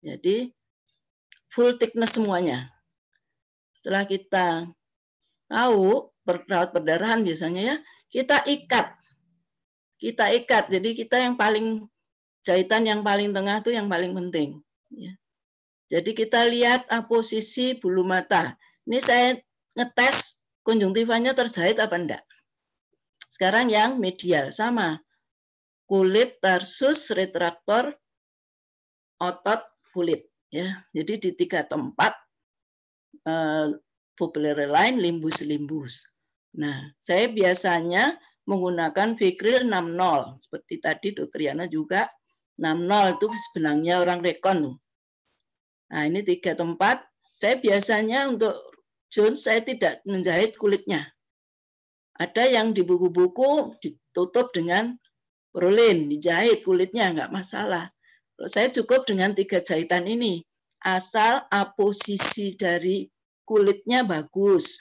Jadi full thickness semuanya. Setelah kita tahu perawat perdarahan biasanya ya, kita ikat. Kita ikat. Jadi kita yang paling jahitan yang paling tengah itu yang paling penting. Ya. Jadi kita lihat ah, posisi bulu mata. Ini saya ngetes konjungtivanya terjahit apa enggak. Sekarang yang medial sama. Kulit tarsus retraktor otot kulit. Ya, jadi di tiga tempat populer eh, lain limbus-limbus. Nah, saya biasanya menggunakan Fikril 60 seperti tadi Yana juga 60 itu sebenarnya orang rekon. Nah, ini tiga tempat. Saya biasanya untuk John saya tidak menjahit kulitnya. Ada yang di buku-buku ditutup dengan perolin, dijahit kulitnya nggak masalah saya cukup dengan tiga jahitan ini. Asal posisi dari kulitnya bagus.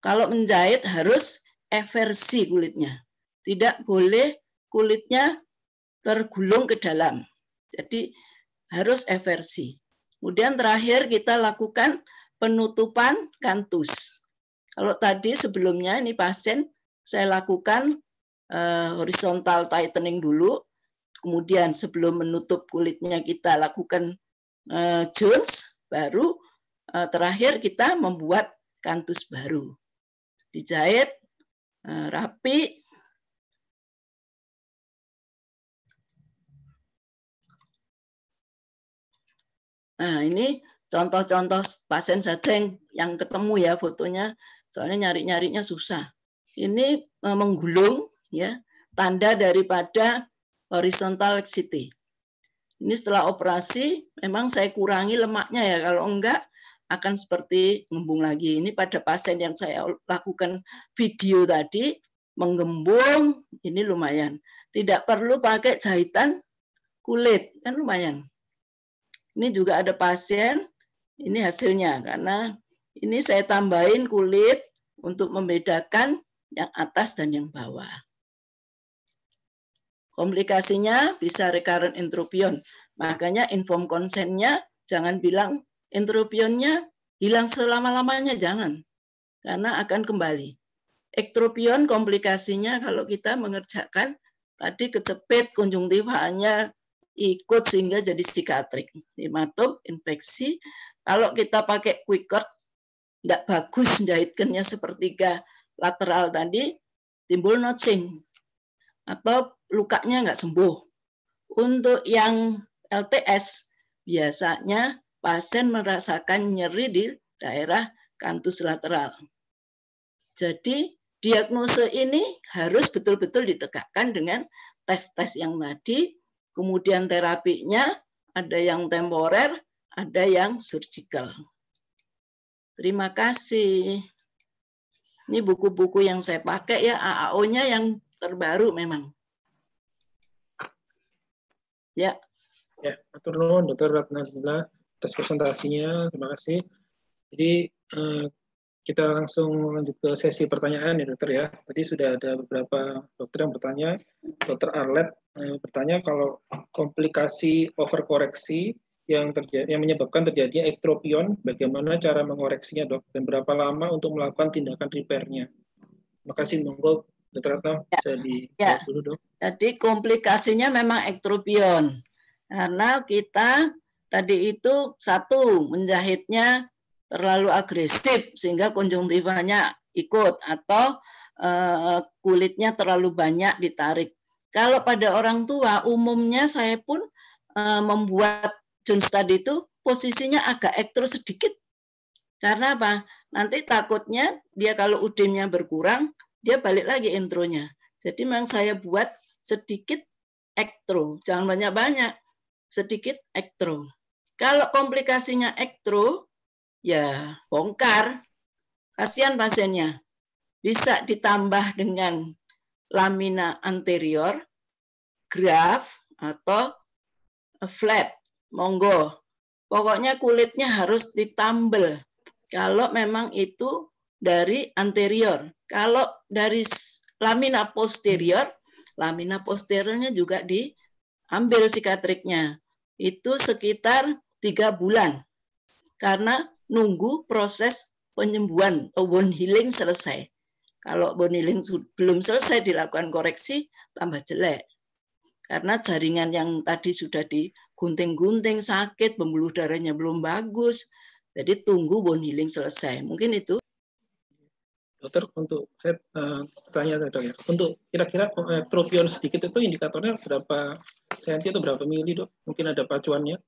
Kalau menjahit harus eversi kulitnya. Tidak boleh kulitnya tergulung ke dalam. Jadi harus eversi. Kemudian terakhir kita lakukan penutupan kantus. Kalau tadi sebelumnya ini pasien saya lakukan eh, horizontal tightening dulu, Kemudian sebelum menutup kulitnya kita lakukan uh, Jones, baru uh, terakhir kita membuat kantus baru. Dijahit uh, rapi. Nah, ini contoh-contoh pasien saja yang, ketemu ya fotonya. Soalnya nyari-nyarinya susah. Ini menggulung ya, tanda daripada horizontal city. Ini setelah operasi, memang saya kurangi lemaknya ya. Kalau enggak, akan seperti ngembung lagi. Ini pada pasien yang saya lakukan video tadi, menggembung, ini lumayan. Tidak perlu pakai jahitan kulit, kan lumayan. Ini juga ada pasien, ini hasilnya. Karena ini saya tambahin kulit untuk membedakan yang atas dan yang bawah. Komplikasinya bisa recurrent entropion. Makanya inform konsennya jangan bilang entropionnya hilang selama-lamanya, jangan. Karena akan kembali. Ektropion komplikasinya kalau kita mengerjakan tadi kecepit konjungtivanya ikut sehingga jadi sikatrik, Hematom, infeksi. Kalau kita pakai quicker, tidak bagus jahitkannya sepertiga lateral tadi, timbul notching. Atau lukanya nggak sembuh. Untuk yang LTS, biasanya pasien merasakan nyeri di daerah kantus lateral. Jadi diagnose ini harus betul-betul ditegakkan dengan tes-tes yang tadi, kemudian terapinya ada yang temporer, ada yang surgical. Terima kasih. Ini buku-buku yang saya pakai ya, AAO-nya yang terbaru memang. Ya. Ya, atur nuhun Dr. Ratnabila atas presentasinya. Terima kasih. Jadi eh, kita langsung lanjut ke sesi pertanyaan ya dokter ya. Tadi sudah ada beberapa dokter yang bertanya. Dokter Arlet eh, bertanya kalau komplikasi overkoreksi yang terjadi yang menyebabkan terjadinya ektropion, bagaimana cara mengoreksinya dok dan berapa lama untuk melakukan tindakan repairnya? Terima kasih monggo Dokter Akam ya. bisa di ya. dulu dong. Jadi komplikasinya memang ektropion karena kita tadi itu satu menjahitnya terlalu agresif sehingga konjungtivanya ikut atau e, kulitnya terlalu banyak ditarik. Kalau pada orang tua umumnya saya pun e, membuat Jones tadi itu posisinya agak ektro sedikit. Karena apa? Nanti takutnya dia kalau udinnya berkurang, dia balik lagi intronya. Jadi memang saya buat sedikit ektro, jangan banyak-banyak, sedikit ektro. Kalau komplikasinya ektro, ya bongkar, kasihan pasiennya. Bisa ditambah dengan lamina anterior, graf, atau flap, monggo. Pokoknya kulitnya harus ditambel. Kalau memang itu dari anterior. Kalau dari lamina posterior, lamina posteriornya juga diambil sikatriknya. Itu sekitar tiga bulan. Karena nunggu proses penyembuhan atau bone healing selesai. Kalau bone healing belum selesai dilakukan koreksi, tambah jelek. Karena jaringan yang tadi sudah digunting-gunting, sakit, pembuluh darahnya belum bagus. Jadi tunggu bone healing selesai. Mungkin itu Dokter, untuk saya uh, tanya dok ya, untuk kira-kira tropion eh, sedikit itu indikatornya berapa senti atau berapa mili dok? Mungkin ada pacuannya?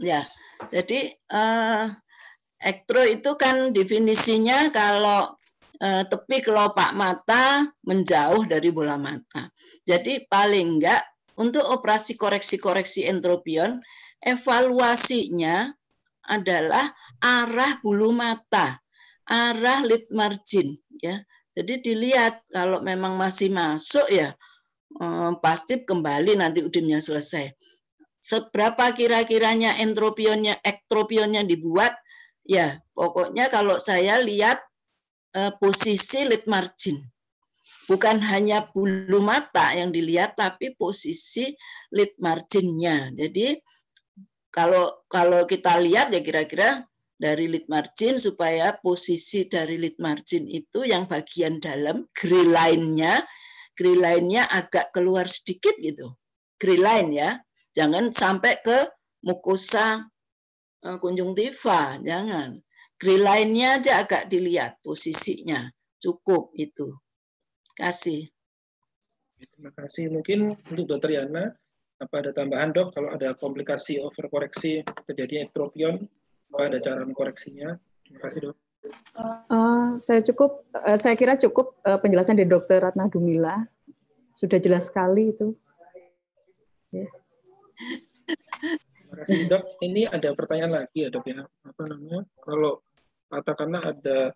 Ya, jadi uh, ektro itu kan definisinya kalau tepi kelopak mata menjauh dari bola mata. Jadi paling enggak untuk operasi koreksi-koreksi entropion, evaluasinya adalah arah bulu mata, arah lid margin ya. Jadi dilihat kalau memang masih masuk ya eh, pasti kembali nanti udimnya selesai. Seberapa kira-kiranya entropionnya, ektropionnya dibuat? Ya, pokoknya kalau saya lihat uh, posisi lead margin bukan hanya bulu mata yang dilihat tapi posisi lid marginnya. Jadi kalau kalau kita lihat ya kira-kira dari lid margin supaya posisi dari lid margin itu yang bagian dalam gray line-nya gray agak keluar sedikit gitu. Gray line ya. Jangan sampai ke mukosa eh, konjungtiva, jangan. Gray line-nya aja agak dilihat posisinya. Cukup itu kasih. Terima kasih. Mungkin untuk Dokter Yana, apa ada tambahan dok kalau ada komplikasi overkoreksi terjadi tropion, apa ada cara mengkoreksinya? Terima kasih dok. Uh, saya cukup, uh, saya kira cukup uh, penjelasan dari Dokter Ratna Dumila sudah jelas sekali itu. Yeah. Terima kasih dok. Ini ada pertanyaan lagi ya dok ya. Apa namanya? Kalau katakanlah ada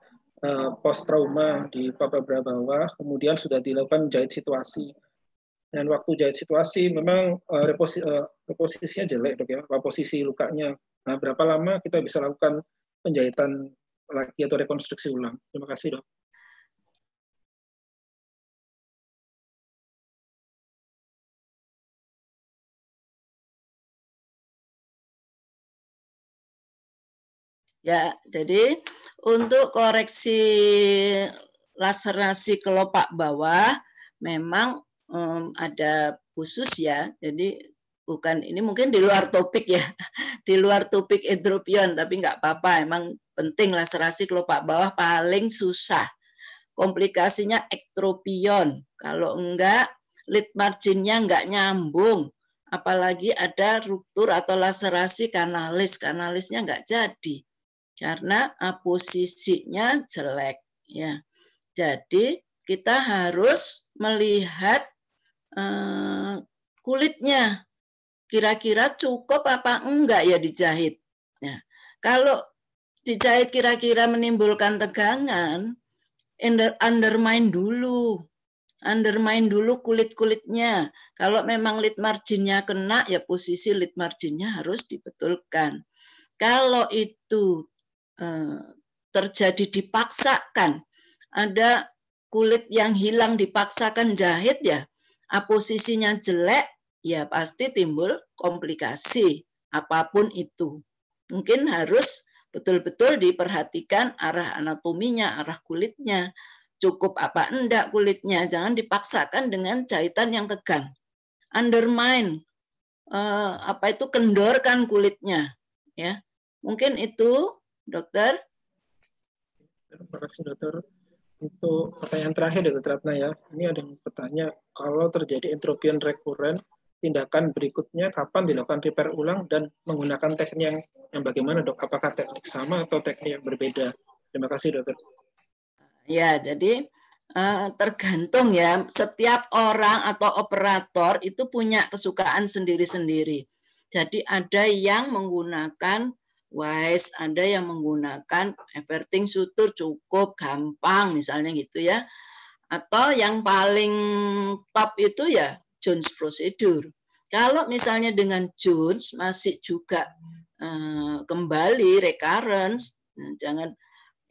uh, eh, post trauma di Papua bawah, kemudian sudah dilakukan jahit situasi. Dan waktu jahit situasi memang eh, reposi, eh, reposisinya jelek dok ya, posisi lukanya. Nah, berapa lama kita bisa lakukan penjahitan lagi atau rekonstruksi ulang? Terima kasih dok. Ya, jadi untuk koreksi laserasi kelopak bawah memang um, ada khusus ya. Jadi bukan ini mungkin di luar topik ya, di luar topik edropion tapi nggak apa-apa. Emang penting laserasi kelopak bawah paling susah. Komplikasinya ektropion. Kalau enggak lid marginnya enggak nyambung apalagi ada ruptur atau laserasi kanalis, kanalisnya nggak jadi karena eh, posisinya jelek ya. Jadi kita harus melihat eh, kulitnya kira-kira cukup apa enggak ya dijahit. Ya. Kalau dijahit kira-kira menimbulkan tegangan, undermine dulu. Undermine dulu kulit-kulitnya. Kalau memang lid marginnya kena, ya posisi lid marginnya harus dibetulkan. Kalau itu Eh, terjadi dipaksakan. Ada kulit yang hilang dipaksakan jahit ya, aposisinya jelek, ya pasti timbul komplikasi apapun itu. Mungkin harus betul-betul diperhatikan arah anatominya, arah kulitnya, cukup apa enggak kulitnya, jangan dipaksakan dengan jahitan yang tegang. Undermine eh, apa itu kendorkan kulitnya, ya. Mungkin itu Dokter? Terima kasih dokter. Untuk pertanyaan terakhir dokter Ratna ya, ini ada yang bertanya, kalau terjadi entropion rekuren, tindakan berikutnya kapan dilakukan repair ulang dan menggunakan teknik yang, yang bagaimana dok? Apakah teknik sama atau teknik yang berbeda? Terima kasih dokter. Ya, jadi eh, tergantung ya, setiap orang atau operator itu punya kesukaan sendiri-sendiri. Jadi ada yang menggunakan wise, ada yang menggunakan everting sutur cukup gampang misalnya gitu ya. Atau yang paling top itu ya Jones procedure. Kalau misalnya dengan Jones masih juga eh, kembali recurrence, nah jangan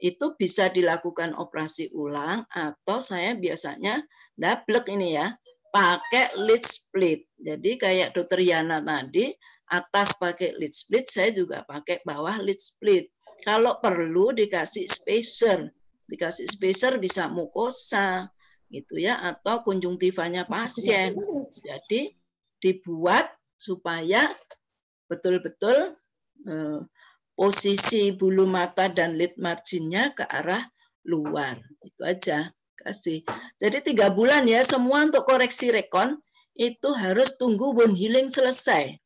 itu bisa dilakukan operasi ulang atau saya biasanya double ini ya pakai lead split. Jadi kayak dokter Yana tadi atas pakai lid split, saya juga pakai bawah lid split. Kalau perlu dikasih spacer, dikasih spacer bisa mukosa gitu ya atau kunjung konjungtivanya nah, pasien. Jadi dibuat supaya betul-betul eh, posisi bulu mata dan lid marginnya ke arah luar. Itu aja. Kasih. Jadi tiga bulan ya semua untuk koreksi rekon itu harus tunggu bone healing selesai.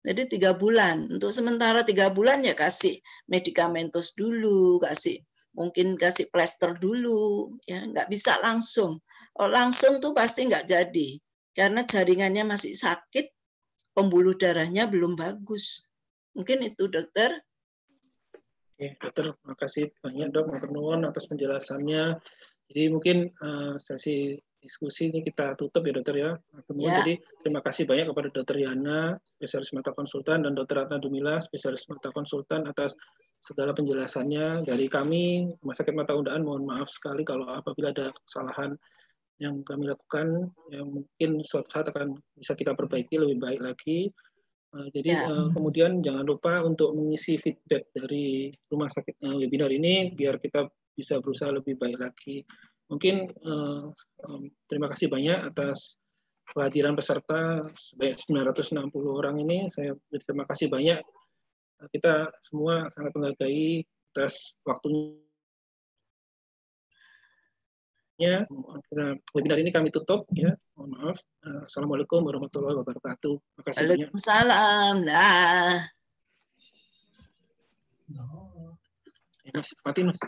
Jadi tiga bulan. Untuk sementara tiga bulan ya kasih medikamentos dulu, kasih mungkin kasih plester dulu, ya nggak bisa langsung. Oh, langsung tuh pasti nggak jadi karena jaringannya masih sakit, pembuluh darahnya belum bagus. Mungkin itu dokter. Oke, dokter, makasih banyak dok, nuwun atas penjelasannya. Jadi mungkin uh, sesi diskusi ini kita tutup ya dokter ya teman ya. jadi terima kasih banyak kepada dokter Yana spesialis mata konsultan dan dokter Ratna Dumila spesialis mata konsultan atas segala penjelasannya dari kami Rumah Sakit Mata Undaan mohon maaf sekali kalau apabila ada kesalahan yang kami lakukan yang mungkin suatu saat akan bisa kita perbaiki lebih baik lagi eh, jadi ya. Eh, kemudian jangan lupa untuk mengisi feedback dari rumah sakit eh, webinar ini biar kita bisa berusaha lebih baik lagi Mungkin eh, um, terima kasih banyak atas kehadiran peserta sebanyak 960 orang ini. Saya berterima kasih banyak. Kita semua sangat menghargai atas waktunya. Ya, webinar ini kami tutup ya. Mohon maaf. Assalamualaikum warahmatullahi wabarakatuh. Terima kasih Waalaikumsalam. Nah. Ya, mas, mati, mas.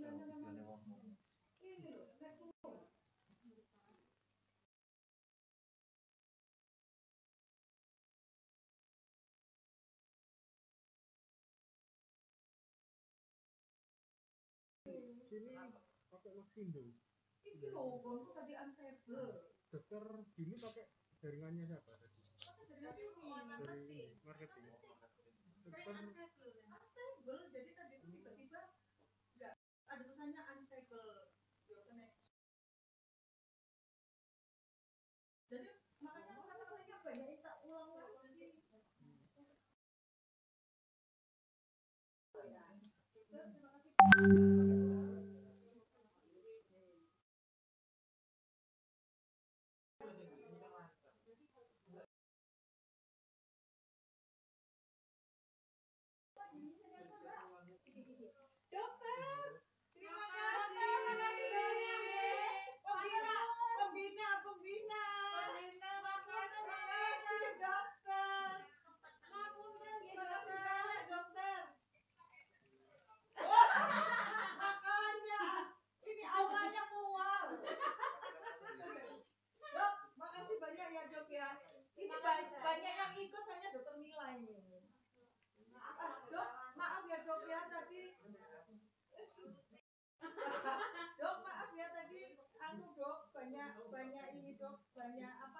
Iya, iya, iya. Ini pakai Maxindo. tadi nah, Dokter Jimmy pakai jaringannya siapa tadi? Pakai marketing. Marketing. Dokter jadi tadi itu tiba ada tulisannya unstable your connection jadi makanya kata-katanya apa ya kita ulang lagi oh, ya. Terima kasih. banyak yang ikut hanya dokter Mila ini dok maaf ya dok ya tadi dok maaf ya tadi anu dok banyak banyak ini dok banyak apa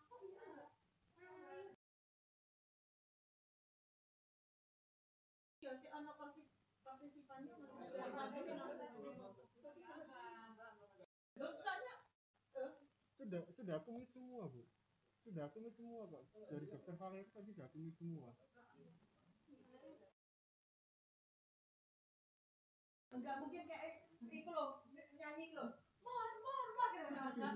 da, itu datangi semua bu itu datangi semua pak dari dokter Valeri tadi datangi semua enggak mungkin kayak itu loh nyanyi loh mor mor mor gitu kan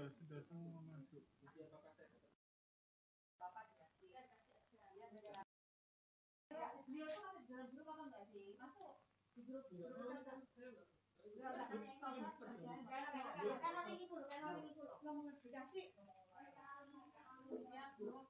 sudah sudah semua masuk Dia tuh masih apa sih? Masuk di grup. Kalau kalau sih?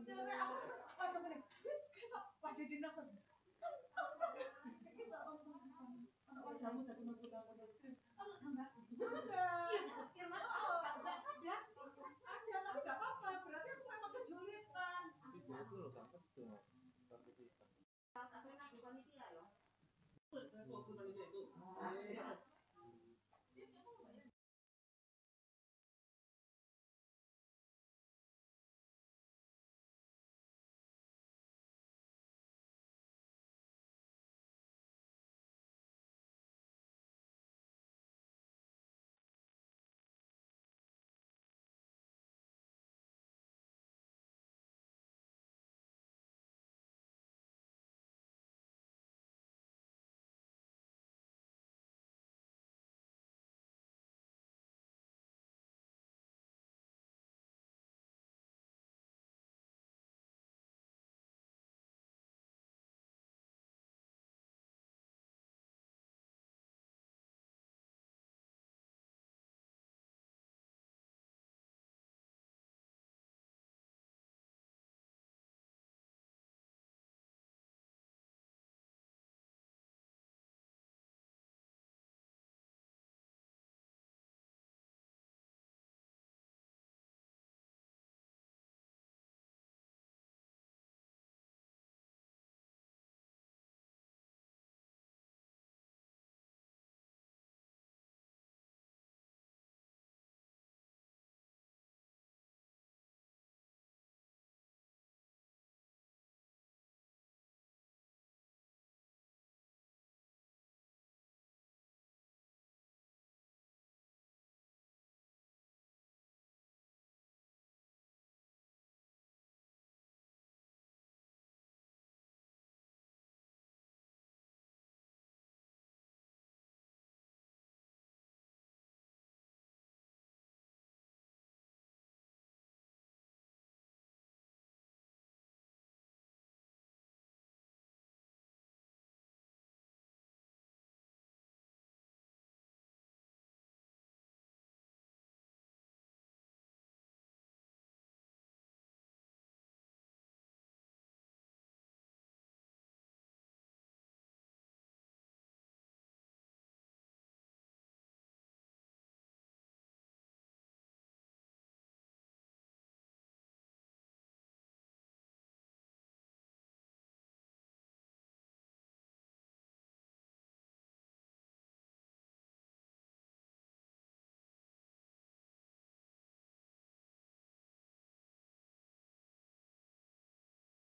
cewek aku wah tuh tapi apa-apa berarti memang kesulitan